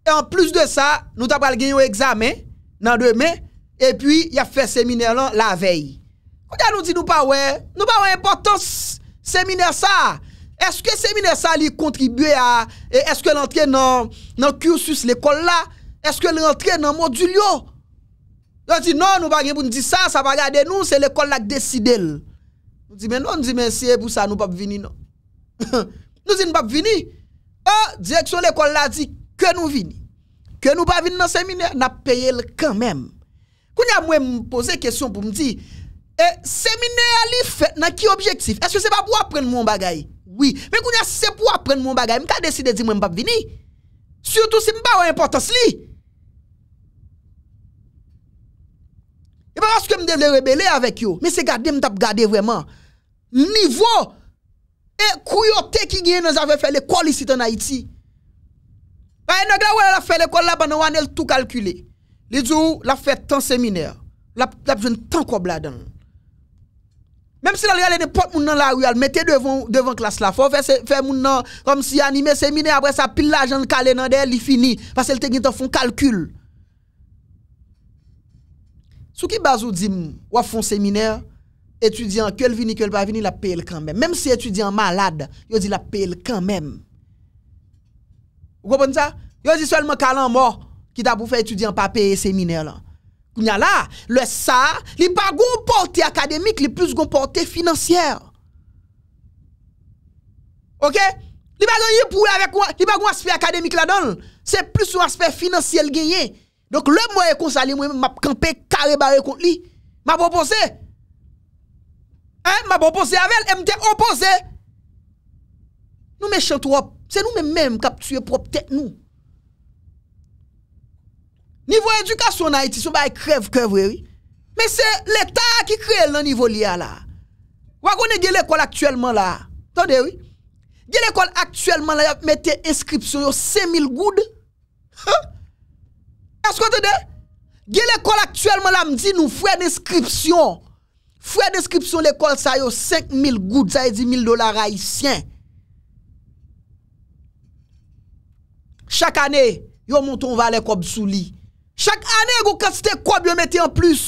e an plus de sa, nou tapal genyo examen nan demè, e pi ya fè seminer lan la vey. Mwen jan nou di nou ba wè, nou ba wè importans seminer sa. Eske seminer sa li kontribue a, e eske l'entren nan kiosus l'ekol la, eske l'entren nan modul yo. Nous dis non, nous ne pouvons pas dire ça, ça va garder nous, c'est l'école qui décide. Nous disons non, nous disons merci pour ça, nous ne pouvons pas venir. (laughs) nous disons pas venir. Ah, euh, de l'école a dit que nous venons. Que nous ne pas venir dans le séminaire, nous payé payer quand même. Quand nous avons posé une question pour me dire, eh, séminaire il fait dans qui objectif? Est-ce que c'est pas pour apprendre mon bagay? Oui. Mais quand c'est pour apprendre mon bagage. je décide de dire que je ne pas venir. Surtout si je ne pas importance. Li. Et pas ben, parce que je devais rebeller avec eux, mais c'est garder, je garder vraiment. Niveau et couilloté qui gagne dans avait fait l'école ici en Haïti. Bah, il a fait l'école là pendant un tout calculé. Il dit, il fait tant séminaires, il a besoin tant quoi là Même si elle regarde n'importe moun dans la rue, elle mettait devant devant classe là, faut faire faire moun nan comme si animé séminaire après ça pile l'argent calé dans elle, il fini parce qu'elle te gagne font calcul. Ceux qui base ou dit, ou font séminaire, étudiant, qu'elle vini, qu'elle pas vini, la le quand même. Même si étudiant malade, il dit la paye quand même. Vous comprenez ça? Il dit seulement calan mort qui t'a pour faire étudiant pas payer séminaire là. a là, le ça, li pas de portée académique, li plus de portée financière. OK? Li pas pour avec quoi? Li pas un aspect académique là-dedans. C'est plus un aspect financier gagné. Donk le mwen kon sali mwen map kampe kare bare kon li. Ma bonponse. Ha? Ma bonponse avèl. Mte oponse. Nou men chan trop. Se nou men men m kap tue prop tek nou. Nivou edukasyon na etisyon ba e krev krev rewi. Me se leta ki krel nan nivou liya la. Wakone gye lekol aktuelman la. Tande wii. Gye lekol aktuelman la. Mwen te eskripsyon yo se mil goud. Ha? Gye l'ekol aktuelman la mdi nou fwè n'eskripsyon Fwè n'eskripsyon l'ekol sa yo 5.000 goud Sa yè di 1.000 dolar rayisyen Chak anè yo moun ton valè kob sou li Chak anè yo kastè kob yo metè an plus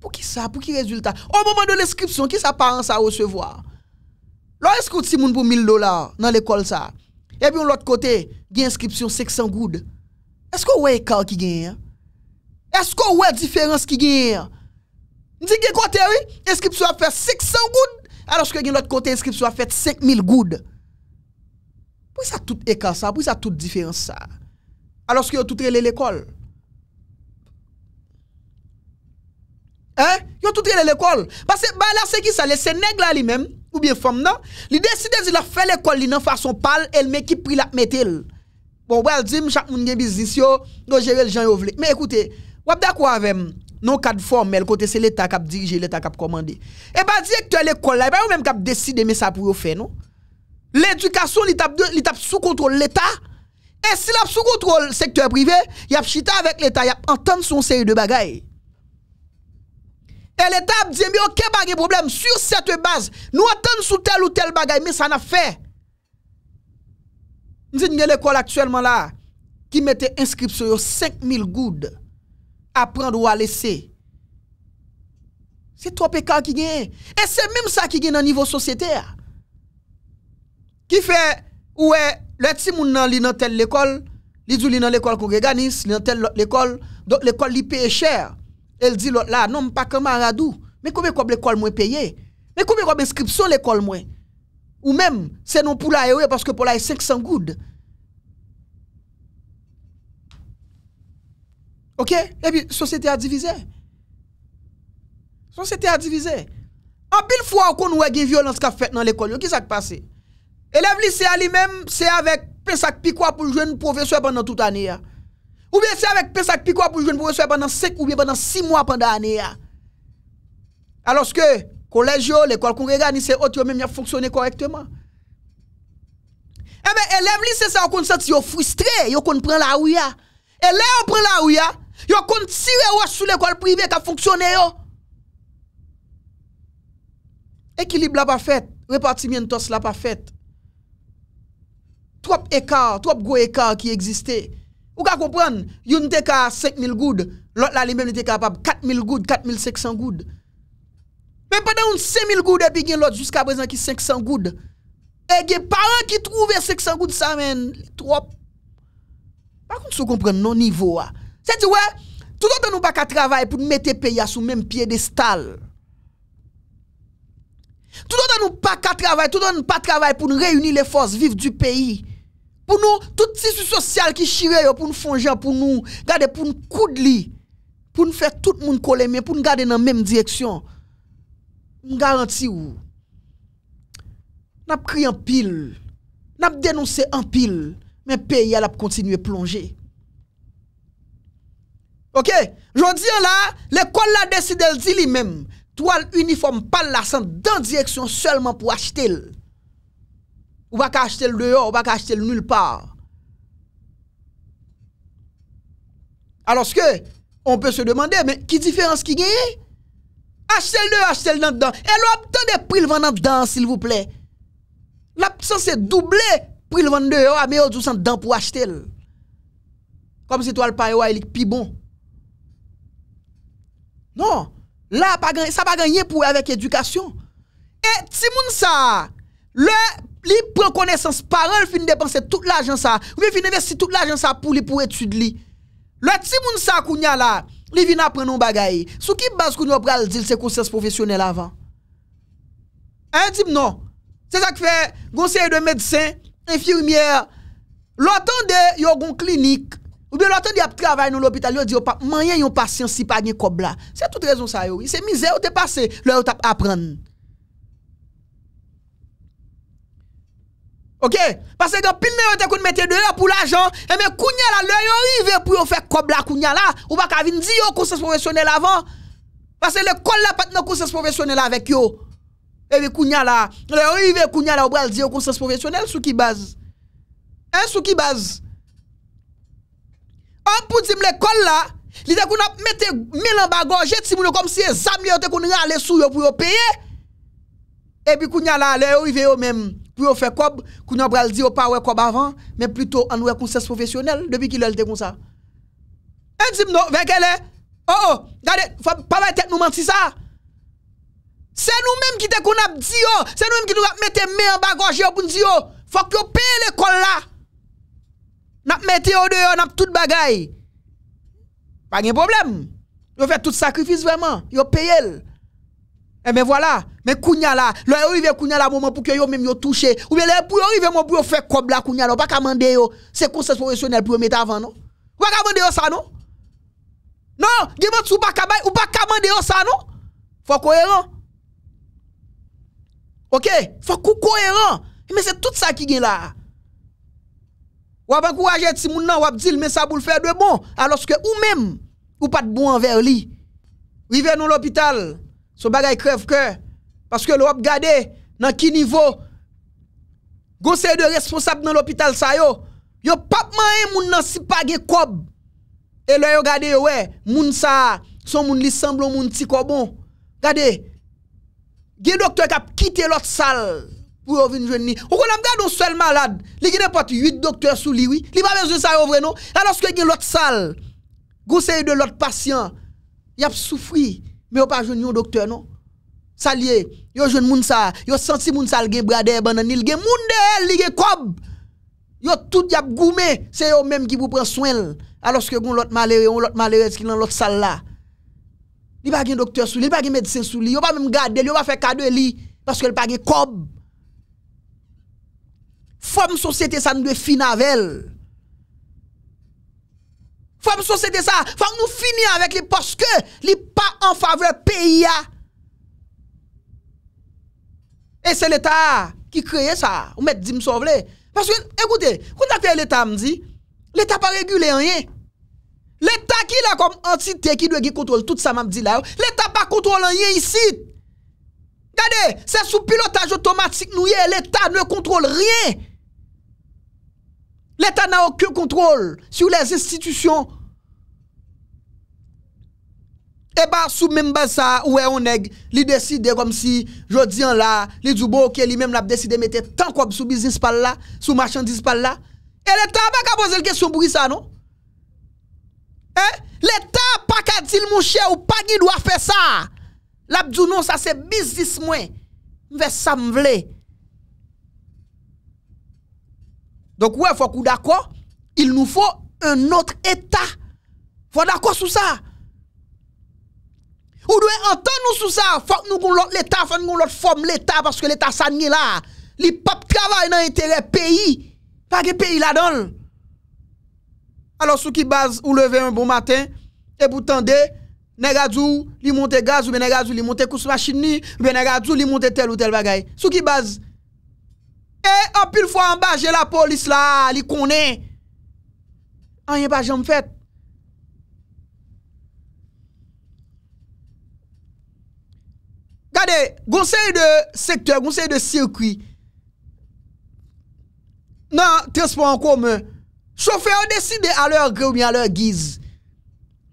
Pou ki sa? Pou ki rezultat? Ou moun moun de l'eskripsyon ki sa paran sa osevwa? Lò eskripsyon si moun pou 1.000 dolar nan l'ekol sa E bi yon l'ot kote gye inskripsyon 500 goud Esko wè ekal ki genye? Esko wè diferans ki genye? Ndi gen kote wè? Enskripsyon a fè 600 goud aloske gen lòt kote enskripsyon a fè 5000 goud. Pou y sa tout ekal sa? Pou y sa tout diferans sa? Aloske yon tout rele l'ekol? Hein? Yon tout rele l'ekol? Bas se, ba la se ki sa lè, se neg la li mèm ou bien fèm nan? Li desi de zi la fè l'ekol li nan fason pal el mè ki pri la mèt el. Bon, well, dim, chaque monde a business, yo, yo gérer le gens yo vle. Mais écoutez, vous avez d'accord avec non cadre formel, côté c'est l'État qui a dirigé, l'État qui a commandé. Et eh pas ben, directeur l'école, là, pas eh ben, même qui a décidé, mais ça pour faire, non? L'éducation, l'étape sous contrôle l'État. Et si l'a sous contrôle secteur privé, y a chita avec l'État, y a entendre son série de bagailles. Et l'État dit, mais ok, pas de problème, sur cette base, nous entendons sous tel ou tel bagaille, mais ça n'a fait. Nous avons l'école actuellement là qui mettait inscription 5000 goudes à prendre ou à laisser. C'est trois pécats qui gagnent. Et c'est même ça qui gagne au niveau sociétaire. Ah. Qui fait, ouais, le petit moun nan dans telle l'école, li dou dans l'école congréganiste, li dans l'école, donc l'école li paye cher. Elle dit là, non, pas camarade Mais combien comme l'école moins payé? Mais combien comme inscription l'école moins? Ou men, senon pou la ewe, paske pou la e 500 goud. Ok? E bi, sosete a divize. Sosete a divize. An bil fwa ou kon nou e gen violans ka fet nan l'ekol yo, ki sa ki pase? Elev lise a li men, se avek pesak pikwa pou jwen pou vese banan tout ane ya. Ou bi, se avek pesak pikwa pou jwen pou vese banan sek, ou bi, banan 6 mwa panan ane ya. Alos ke... collège, l'école qu'on c'est autres même fonctionné correctement. Eh bien, élève li, c'est ça, on senti frustré, on prend la ouya. Et là, on prend la ouya, on kon tire sur l'école privée qui a fonctionné. Équilibre là pas fait, répartiment tos là pas fait. Trop écart, trop gros écart qui existait. Ou ka comprendre, yon te ka 5000 goud, l'autre là lui-même était capable 4000 goud, 4500 goud. Mais pendant 5000 goudes, et l'autre il jusqu'à présent qui 500 goudes. Et il y qui trouve 500 goudes, ça mène trop. Par contre, vous comprenez, niveaux. niveau. Hein, C'est-à-dire, ouais, tout le temps, nous pas qu'à travailler pour mettre le pays le même pied de stal. Tout le temps, nous pas qu'à travailler, tout le pas travailler pour réunir les forces vives du pays. Pour nous, tout tissu social qui chire, pour nous fonger, pour nous garder, pour nous couder, pour nous faire tout le monde coller, pour nous garder dans la même direction. On garantit ou, nap kri en pile. dénoncé en pile, mais le pays a continué à plonger. Ok, jodi là, l'école l'école la décidé le dire même même. toile uniforme pal la sent' dans direction seulement pour acheter. On Ou va ka le dehors. On ou va ka nulle nulle part. Alors ce que, on peut se demander, mais qui différence qui gagne Achte lè, achte lè nan dan. El wap tan de pril van nan dan, s'il vous plè. La pisan se doublè, pril van nan dan, amè yo djousan dan pou achte lè. Kom si to alpany wè, elik pi bon. Non, sa pa ganyè pou avèk edukasyon. Et ti moun sa, li pren konesans paran, fin depanse tout l'ajans sa. Vi fin investi tout l'ajans sa pou li pou etude li. Le ti moun sa kounya la, Li vin apren nou bagay. Sou ki bas kou nou pral dil se konsens profesyonel avan? A yon tip nou. Se sa ki fe, gonsenye de medisen, enfirmiye, loutan de yo goun klinik, ou bi loutan de ap travay nou lopital, yo di yo manyen yon pasyon si pa gwen kob la. Se tout rezon sa yo. Se mizè ou te pase, lò yo tap aprenn. Ok eh? Pase yo pil eh men yo te kon mette deyo pou l'ajan E eh men kounya la le yo ive pou yo fe kob la kounya la Ou bak avin di yo konsens profesyonel avan Pase le kol la pat nou konsens profesyonel avek yo E mi kounya la Le yo ive kounya la ou bral di yo konsens profesyonel sou ki baz Hein sou ki baz An pou di mle kol la Li de kon ap mette mil an bagon jet si moun yo kom si e sam li yo te kon nye ale sou yo pou yo peye E mi kounya la le yo ive yo menm pou yo fe kob, koun yo brel di yo pa wey kob avan, men pluto an wey konses profesyonel, debi ki lel te kon sa. En si mdo, veke le, oh oh, gade, fap pa vey tek nou manti sa. Se nou menm ki te kon ap di yo, se nou menm ki nou ap mette me an bagaj yo pou di yo, fok yo peye le kon la. Nap mette yo de yo nap tout bagaj. Pa gen problem. Yo fe tout sakrifis vèman, yo peye el. Eh bien voilà, mais Kounya là, le arrive Kounya là moment pour que yo même yo touché ou bien le pour arrive mon pour faire quoi là Kounya là, pas qu'à yo, c'est conseil professionnel pour mettre avant non. Pas qu'à demander ça non Non, gimant sou pas ou pas demander ça non Faut cohérent. OK, faut cohérent. Mais c'est tout ça qui gagne là. Ou pas encourager ti moun nan, ou dit mais ça pour le faire de bon alors que ou même ou pas de bon envers lui. Rive nous l'hôpital. Son bagay crève cœur. Parce que l'op gade, dans qui niveau, conseil de responsable dans l'hôpital sa yo, yo pas moyen moun nan si pas kob. Et le yo gade ouais, moun sa, son moun li semble moun ti kobon. Gade, gen docteur kap quitter l'autre salle pour venir jeune ni. Ou qu'on gade un seul malade, li gen n'importe 8 docteurs sous li. oui, li pa besoin sa yo vrai non. Alors que gen l'autre salle, conseil de l'autre patient, y a souffri Me yo pa joun yon doktor nou. Salye, yo non? joun moun sal, yo sansi moun sal gen brader bananil gen moun de el li gen kob. Yo tout diap goume, se yo menm ki pou pran swel. A loske kon lot malere, on lot malere skilan lot sal la. Li pa gen doktor souli, li pa gen medisen souli, yo pa menm gade li, yo pa fe kado li, paske li pa gen kob. Fom sosete sa nou de fina vel. Fwa m sou sede sa, fwa m nou finye avèk li, poske li pa an fave peyi ya. E se l'Etat ki kreye sa, ou mèd di m sou vle. Paske, ekoute, kou na kve l'Etat m di, l'Etat pa regule an ye. L'Etat ki la kom antite ki nou e gi kontrol tout sa mam di la, l'Etat pa kontrol an ye isi. Gade, se sou pilotaj otomatik nou ye, l'Etat nou kontrol rien. L'Etat nan wakil kontrol sou les istitisyon. Eba sou menm ba sa, ouwe, on neg, li deside, kom si, jodi an bon, la, li djoubo, ki li menm la deside, mette tank wap sou biznis pal la, sou marchandis pal la. E l'Etat baka boze l'kesyon bou ki sa, non? Eh? L'Etat pakadil moun che ou pagi lwa fe sa. La bdjou non sa se biznis mwen. Mve sa mvle. Donc, ouais, faut qu'on d'accord, il nous faut un autre État. Faut d'accord sur ça. Ou doit entendre nous sur ça. Faut que nous l'autre l'État, faut que nous l'autre forme l'État, parce que l'État, ça là. Les papes travaillent dans l'intérêt pays. Pas que pays là-dedans. Alors, sous qui base, ou levez un bon matin, et vous tendez, negadou, li monte gaz, ou bien negadou, li monte kous machine, ou bien negadou, li monte tel ou tel bagaille. Sous qui base, E, hop, il fwa mbaje la polis la, li konen. An, yon mbaje mfet. Gade, gonsey de sektor, gonsey de sirkwi, nan transport en kome, sofer deside a lor gri ou mi a lor giz.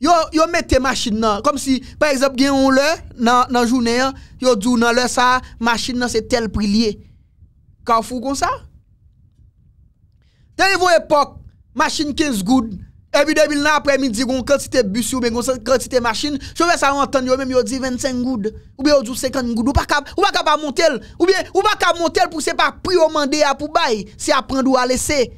Yo, yo mette masjin nan, kom si, par exemple, gen yon lè, nan jounen, yo doun nan lè sa, masjin nan se tel pri liye. Carrefour comme ça. Dans une époque, machine 15 good. Et puis depuis l'après-midi, quand quantité de bus ou bien quantité machine. Je vais ça entendre, même yo dit 25 gouttes. Ou bien yo dit 50 gouttes. Ou pas capable monter. Ou bien ou pas capable monter pour c'est pas prix au mandé à pour bail. C'est prendre ou à laisser.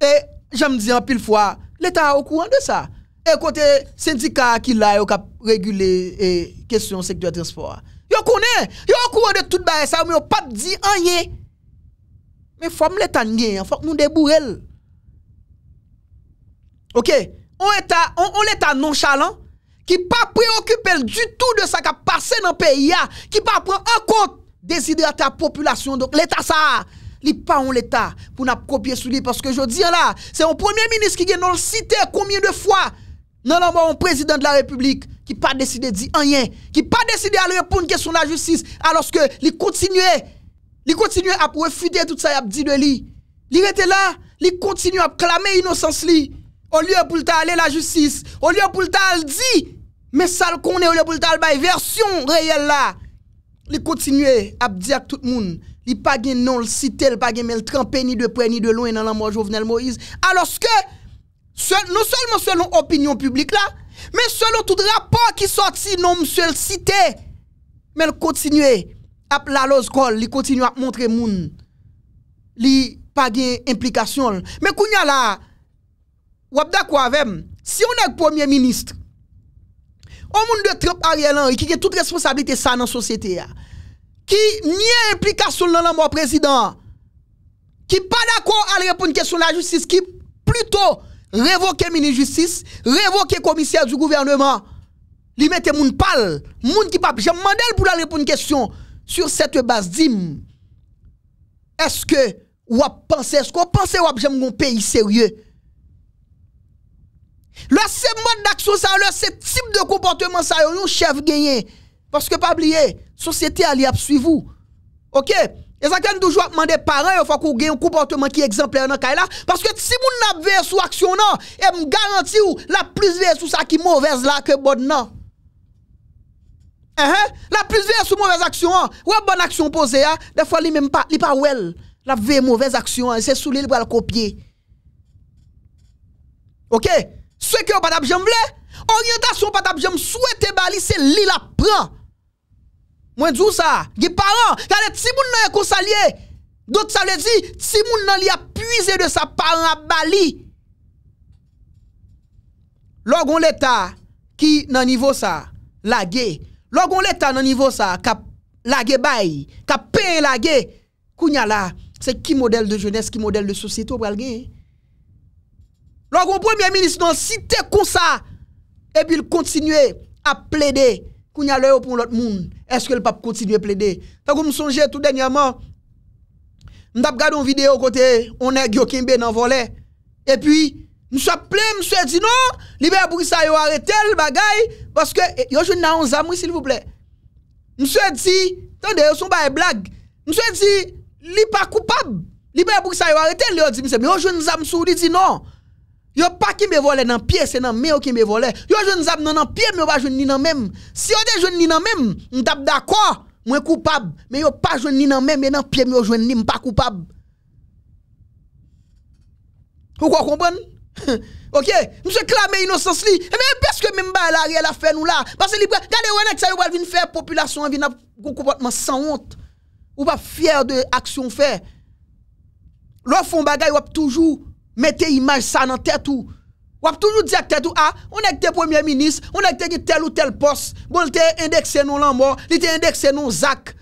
Et j'aime dire en pile fois, l'État au courant de ça. Et côté syndicat qui l'a, au cap réguler question secteur transport connaît, yo au courant de tout ça, mais yo pas dit rien. Mais faut me l'état il faut que nous débourrel. OK, on est on, l'état nonchalant qui pas préoccupé du tout de ce qui a passé dans le pays, qui pas prend en compte des idées de ta population. Donc l'État ça, n'est pas un l'État pour nous copier sur lui. Parce que je dis là, c'est un premier ministre qui a cité combien de fois dans le président de la République qui pas décidé de dire rien, qui pas décidé à répondre question de la justice, alors que il continue, il continue à refuser tout ça, et a dit de lui. Il était là, il continue à clamer innocence Au lieu pour aller la justice, au lieu pour le dit, mais ça le connaît, au lieu pour le version réelle là. Il continue à dire à tout le monde, il pas gagne non le cité, il pas de le trempé ni de près ni de loin dans la mort Jovenel Moïse, alors que, non seulement selon opinion publique là, Men selo tout rapor ki soti non msuel site, men kontinue ap la loz gol, li kontinue ap montre moun, li pa gen implikasyon. Men kounya la, wap da kwa vem, si yon ek premier ministre, o moun de trup ari elan, ki gen tout responsabilite sa nan sosyete ya, ki nye implikasyon nan la mwa prezident, ki pa da kwa al repoun kesyon la justis, ki pluto, révoquer ministre justice, révoquer commissaire du gouvernement. Li mette moun pal, moun qui pas. J'ai demandé pour la répondre une question sur cette base d'im. Est-ce que ou a pensé, est-ce qu'on pense ou a j'aime un pays sérieux? Le ce mode d'action ça, le ce type de comportement ça, un chef gagné. Parce que pas oublier, société a li ap OK? Et ça toujours demander parents, il faut qu'on ait un comportement qui est exemplaire dans là parce que si vous n'a sous sur action non, et me garantis ou la plus veille sur ça qui mauvaise là que bonne non. Uh-huh. La plus veille sur mauvaise action, hein. ou bonne action posée hein. des fois lui même pas il pas well, la mauvaise action, hein. c'est sous l'île pour le copier. OK Ce que pas d'abjamble, orientation pas d'abjam souhaiter bali c'est l'île la prend. Mwen djou sa, ge paran, gale tsi moun nan ye konsa liye. Dote sa le zi, tsi moun nan li apuize de sa paran abali. Logon leta, ki nan nivou sa, lage. Logon leta nan nivou sa, ka lage bayi, ka pen lage. Kounya la, se ki model de jenes, ki model de sosyeto wale genye. Logon premier ministre nan site konsa, e bil kontinue a ple de... qu'on e a l'œil pour l'autre monde, est-ce que le pape continue à plaider Tant que me tout dernièrement, m't'a regardé une vidéo côté on est Gyokimbe dans volet et puis nous sommes pleins, m'sou dit non, libère pour ça yo arrêter le bagay parce que yo jeune na un ans s'il vous plaît. M'sou dit, attendez, yo son bail e blague. M'sou dit, li pas coupable. Libère pour ça yo arrêter, lui dit monsieur, yo jeune zam sou dit non. Yo pas qui me vole dans pied, c'est dans main qui me vole. Yo jeune zab dans pied, mais yo pas jeune ni dans même. Si yo de jeune ni dans même, m'tap d'accord, moi coupable, mais yo pas jeune ni dans même, mais dans pied, mais yo jeune ni pas coupable. Vous comprenez (laughs) OK, monsieur clame innocence li. Mais parce que même ba la réel a fait nous là, parce que li regardez ouais ça yo va venir faire population un comportement sans honte. Ou pas fier de action fait. L'offre font bagaille ou toujours Mè te imaj sa nan tè tou. Wap toujou di ak tè tou a? Ah, o nek te premier minis, o nek te ki tel ou tel pos. Bon, l te indekse nou lanbo, l te indekse nou zak.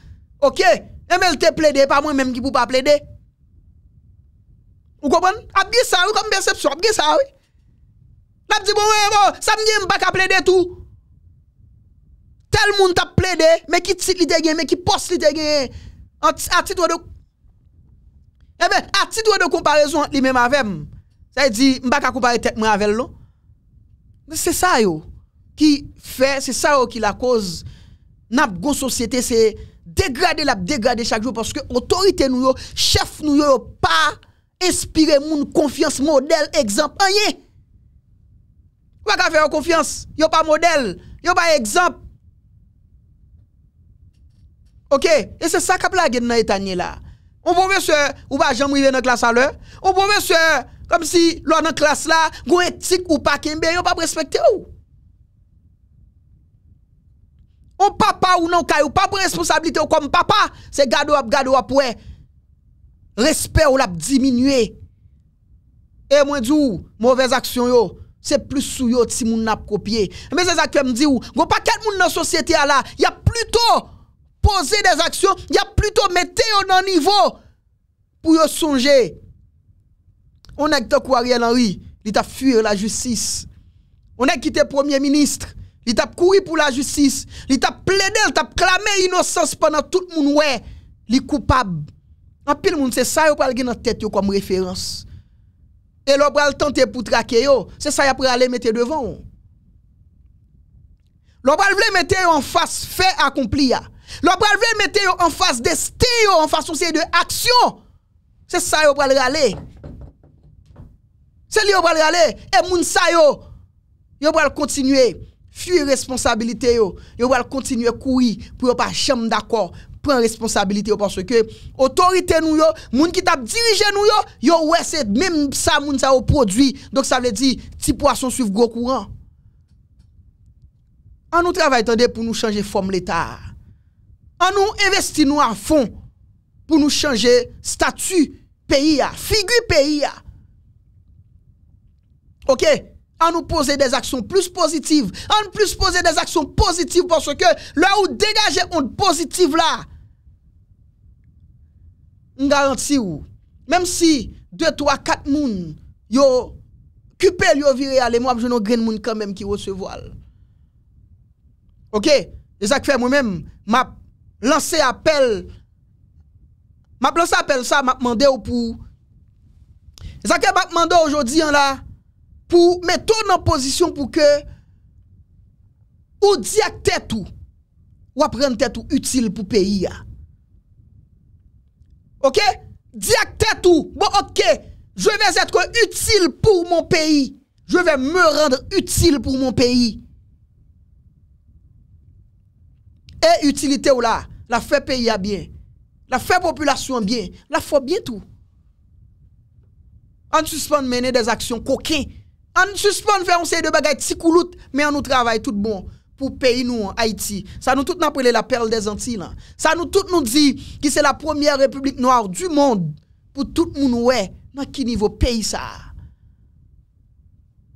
Ok? E men l te ple de, pa mwen menm ki pou pa ple de. Ou komon? A bge sa, ou kom percepso, a bge sa, ou? La bdi bon, wè, wè, wè, sa mwen jen baka ple de tou. Tel moun tap ple de, mè ki tit li te gen, mè ki pos li te gen. An tit wè de, Ebe, eh ati ah, dwe de komparezon li mèm avem Sa e di, mba ka kompare tek mèm avem lò Se sa yo Ki fe, se sa yo ki la koz Nap gon sosyete se Degrade lap, degrade chak jo Paske otorite nou yo, chef nou yo Pa espire moun Konfians, model, ekzamp Anye Mba ka fe yo konfians, yo pa model Yo pa ekzamp Ok, e se sa kapla gen nan etanye la On pou ve se, ou va a jan mou ive nan klas a lè, on pou ve se, kom si lò nan klas la, gwen etik ou pa kembe, yon pa presepekte ou. Ou papa ou nan kay, ou pa presepekte ou kom papa, se gado ap gado ap we, respe ou la p diminue. E mwen di ou, mouvez aksyon yo, se plus sou yo ti moun na p kopye. Mwen se zake mwen di ou, gwen pa ket moun nan sosyete a la, yon pluto, poser des actions, il y a plutôt mettez au niveau pour y songer. On a quitté Ariel Henry, il a fui la justice. On a quitté premier ministre, il a couru pour la justice, il a plaidé, il a clamé innocence pendant tout le monde ouais, il coupable. En pile monde c'est ça yo pral gen la tête comme référence. Et l'on pral tenter pour traquer yo, c'est ça y a pu aller mettre devant. L'on pral vle mettre en face fait accompli Lo pral ven mette yo an fase desti yo, an fase souse de aksyon. Se sa yo pral rale, se li yo pral rale, e moun sa yo, yo pral kontinue, fuy responsabilite yo. Yo pral kontinue koui pou yo pa chem d'akor, pren responsabilite yo, panso ke otorite nou yo, moun ki tap dirije nou yo, yo wese, men moun sa yo produi, donk sa vle di, ti pwason suiv gwo kouan. An nou travay tende pou nou chanje form l'Etat. An nou investi nou an fon pou nou chanje statu peyi a, figu peyi a. Ok? An nou posey des aksyon plus pozitiv. An nou posey des aksyon pozitiv porso ke lwa ou degaje ond pozitiv la. Ngaranti ou. Mem si 2, 3, 4 moun yo kupel yo vire alè mwap jounon gren moun kèmèm ki wote se voal. Ok? Desak fè mwen mèm map lanse apel, ma plosa apel sa, ma pman de ou pou, zake ma pman de ou jodi an la, pou me ton an posisyon pou ke, ou diak tet ou, wap ren tet ou util pou peyi ya, ok, diak tet ou, bo ok, je ve zet kon util pou mon peyi, je ve me rende util pou mon peyi, E utilite ou la, la fwe peyi a byen. La fwe populasyon byen. La fwe byen tou. An suspon menen des aksyon kokin. An suspon fwe anseye de bagay tsi koulout. Men an nou travay tout bon pou peyi nou an Haiti. Sa nou tout nan prele la perle des anti lan. Sa nou tout nou di ki se la premier republik noyar du mond pou tout moun wè nan ki nivou peyi sa.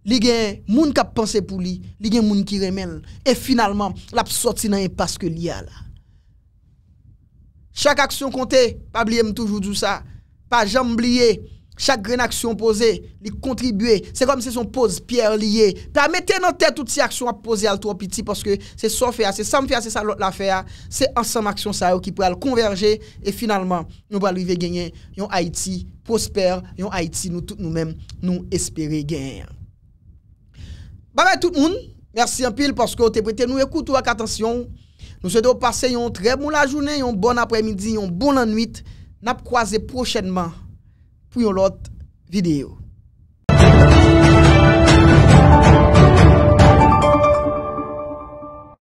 Li gen moun kap panse pou li, li gen moun ki remen. E finalman, la psoti nan yon paske li a la. Chak aksyon konte, pa bliye m toujou djou sa. Pa jamb liye, chak gren aksyon pose, li kontribuye. Se kom se son pose, pier liye. Pa mette nan te tout si aksyon a pose al to opiti, poske se son fea, se san fea, se san lot la fea. Se ansan aksyon sa yo ki pou al konverje. E finalman, nou ba li ve genyen yon Haiti, posper, yon Haiti nou tout nou men, nou espere genyen. Bye bah, bye bah, tout le monde. Merci un pile parce que vous avez prêté nous écoute avec attention. Nous souhaitons passer une très bonne journée, un bon après-midi, une bonne nuit. Nous croiser prochainement pour une autre vidéo.